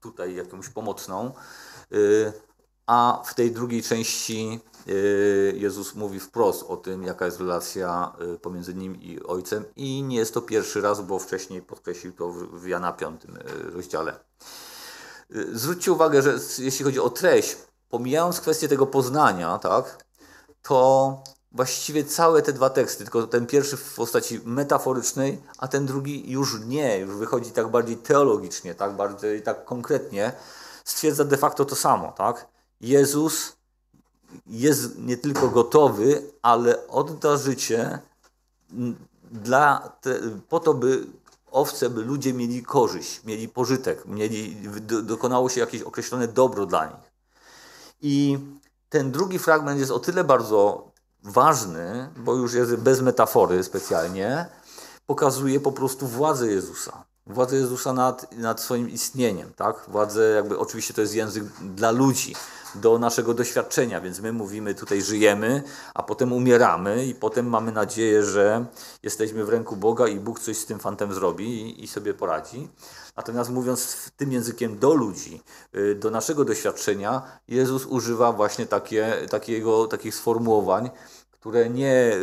tutaj jakąś pomocną. Yy, a w tej drugiej części yy, Jezus mówi wprost o tym, jaka jest relacja pomiędzy nim i Ojcem, i nie jest to pierwszy raz, bo wcześniej podkreślił to w Jana 5 rozdziale. Zwróćcie uwagę, że jeśli chodzi o treść, pomijając kwestię tego poznania, tak, to właściwie całe te dwa teksty, tylko ten pierwszy w postaci metaforycznej, a ten drugi już nie, już wychodzi tak bardziej teologicznie, tak bardziej tak konkretnie, stwierdza de facto to samo, tak? Jezus jest nie tylko gotowy, ale odda życie dla te, po to, by owce, by ludzie mieli korzyść, mieli pożytek, mieli, dokonało się jakieś określone dobro dla nich. I ten drugi fragment jest o tyle bardzo ważny, bo już jest bez metafory specjalnie, pokazuje po prostu władzę Jezusa. Władzę Jezusa nad, nad swoim istnieniem, tak? Władzę, jakby oczywiście to jest język dla ludzi, do naszego doświadczenia, więc my mówimy tutaj żyjemy, a potem umieramy i potem mamy nadzieję, że jesteśmy w ręku Boga i Bóg coś z tym fantem zrobi i, i sobie poradzi. Natomiast mówiąc tym językiem do ludzi, y, do naszego doświadczenia, Jezus używa właśnie takie, takiego, takich sformułowań, które nie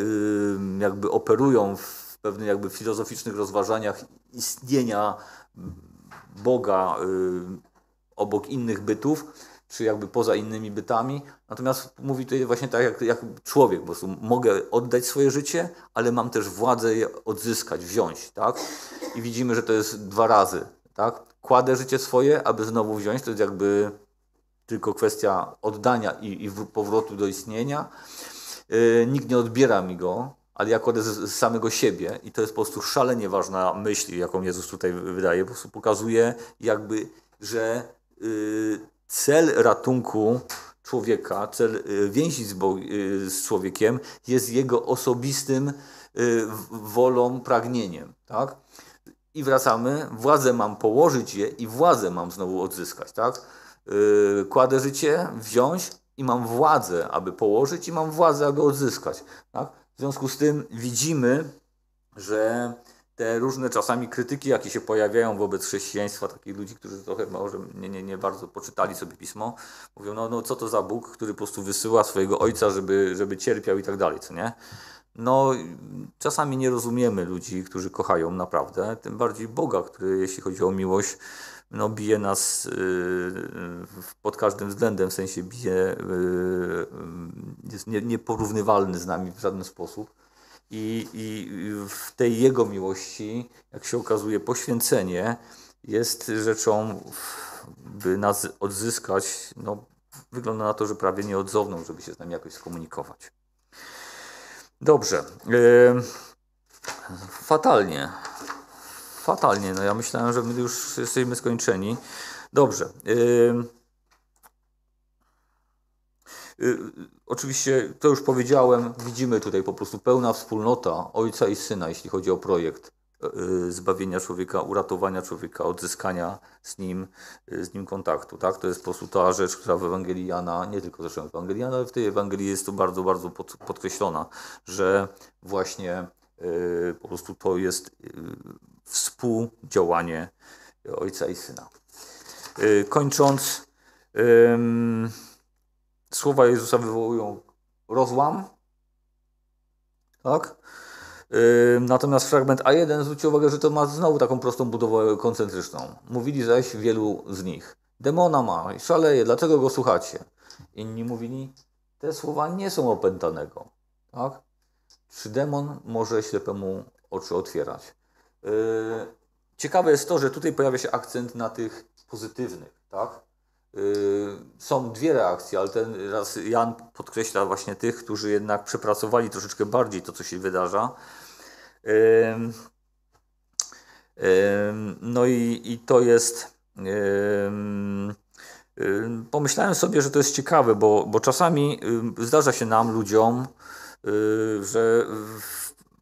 jakby operują w pewnych jakby filozoficznych rozważaniach istnienia Boga y, obok innych bytów, czy jakby poza innymi bytami. Natomiast mówi tutaj właśnie tak jak, jak człowiek, bo mogę oddać swoje życie, ale mam też władzę je odzyskać, wziąć, tak? I widzimy, że to jest dwa razy tak? Kładę życie swoje, aby znowu wziąć, to jest jakby tylko kwestia oddania i, i powrotu do istnienia. Yy, nikt nie odbiera mi go, ale ja kładę z, z, samego siebie i to jest po prostu szalenie ważna myśl, jaką Jezus tutaj wydaje. Po prostu pokazuje jakby, że yy, cel ratunku człowieka, cel y, więzi z, y, z człowiekiem jest jego osobistym y, wolą, pragnieniem, tak? i wracamy, władzę mam położyć je i władzę mam znowu odzyskać, tak? Yy, kładę życie, wziąć i mam władzę, aby położyć i mam władzę, aby odzyskać, tak? W związku z tym widzimy, że te różne czasami krytyki, jakie się pojawiają wobec chrześcijaństwa, takich ludzi, którzy trochę może nie, nie, nie bardzo poczytali sobie pismo, mówią, no, no co to za Bóg, który po prostu wysyła swojego ojca, żeby, żeby cierpiał i tak dalej, co nie? no, czasami nie rozumiemy ludzi, którzy kochają naprawdę, tym bardziej Boga, który jeśli chodzi o miłość, no, bije nas yy, pod każdym względem, w sensie bije, yy, jest nie, nieporównywalny z nami w żaden sposób. I, I w tej Jego miłości, jak się okazuje, poświęcenie jest rzeczą, by nas odzyskać, no, wygląda na to, że prawie nieodzowną, żeby się z nami jakoś skomunikować. Dobrze. Y, fatalnie. Fatalnie. No ja myślałem, że my już jesteśmy skończeni. Dobrze. Y, y, oczywiście to już powiedziałem, widzimy tutaj po prostu pełna wspólnota ojca i syna, jeśli chodzi o projekt. Y, zbawienia człowieka, uratowania człowieka, odzyskania z nim, y, z nim kontaktu. Tak? To jest po prostu ta rzecz, która w Ewangelii Jana, nie tylko zresztą w Ewangelii Jana, ale w tej Ewangelii jest to bardzo, bardzo pod, podkreślona, że właśnie yy, po prostu to jest yy, współdziałanie Ojca i Syna. Yy, kończąc, słowa Jezusa wywołują rozłam, tak? Natomiast fragment A1 zwróci uwagę, że to ma znowu taką prostą budowę koncentryczną. Mówili zaś wielu z nich. Demona ma, szaleje, dlaczego go słuchacie? Inni mówili, te słowa nie są opętanego. Tak? Czy demon może ślepemu oczy otwierać? Yy, ciekawe jest to, że tutaj pojawia się akcent na tych pozytywnych. Tak? Yy, są dwie reakcje, ale ten raz Jan podkreśla właśnie tych, którzy jednak przepracowali troszeczkę bardziej to, co się wydarza. No i, i to jest. Pomyślałem sobie, że to jest ciekawe, bo, bo czasami zdarza się nam, ludziom, y, że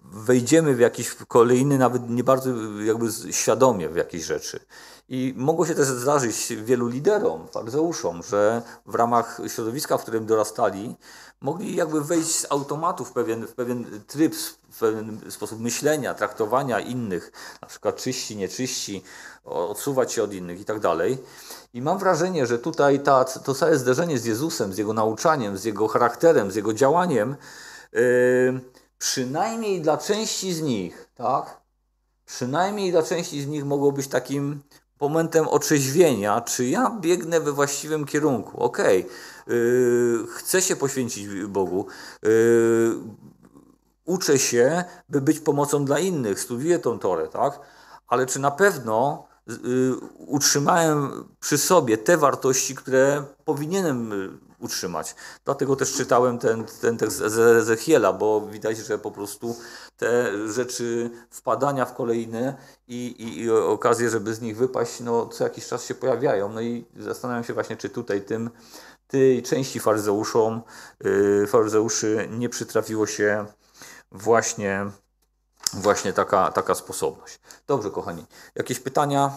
wejdziemy w jakiś kolejny, nawet nie bardzo jakby świadomie w jakieś rzeczy. I mogło się też zdarzyć wielu liderom, faryzeuszom, że w ramach środowiska, w którym dorastali, mogli jakby wejść z automatu w pewien, w pewien tryb, w pewien sposób myślenia, traktowania innych, na przykład czyści, nieczyści, odsuwać się od innych i tak dalej. I mam wrażenie, że tutaj ta, to całe zderzenie z Jezusem, z Jego nauczaniem, z Jego charakterem, z Jego działaniem, yy, przynajmniej dla części z nich, tak? Przynajmniej dla części z nich mogło być takim momentem otrzeźwienia, czy ja biegnę we właściwym kierunku. Okej, okay Yy, chcę się poświęcić Bogu, yy, uczę się, by być pomocą dla innych, studiuję tą torę, tak? Ale czy na pewno yy, utrzymałem przy sobie te wartości, które powinienem utrzymać. Dlatego też czytałem ten, ten tekst z Ezechiela, bo widać, że po prostu te rzeczy wpadania w kolejne i, i, i okazje, żeby z nich wypaść, no, co jakiś czas się pojawiają. No i zastanawiam się właśnie, czy tutaj tym tej części farzeuszom, y, farzeuszy nie przytrafiło się właśnie, właśnie taka, taka sposobność. Dobrze, kochani. Jakieś pytania?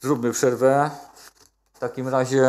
Zróbmy przerwę. W takim razie.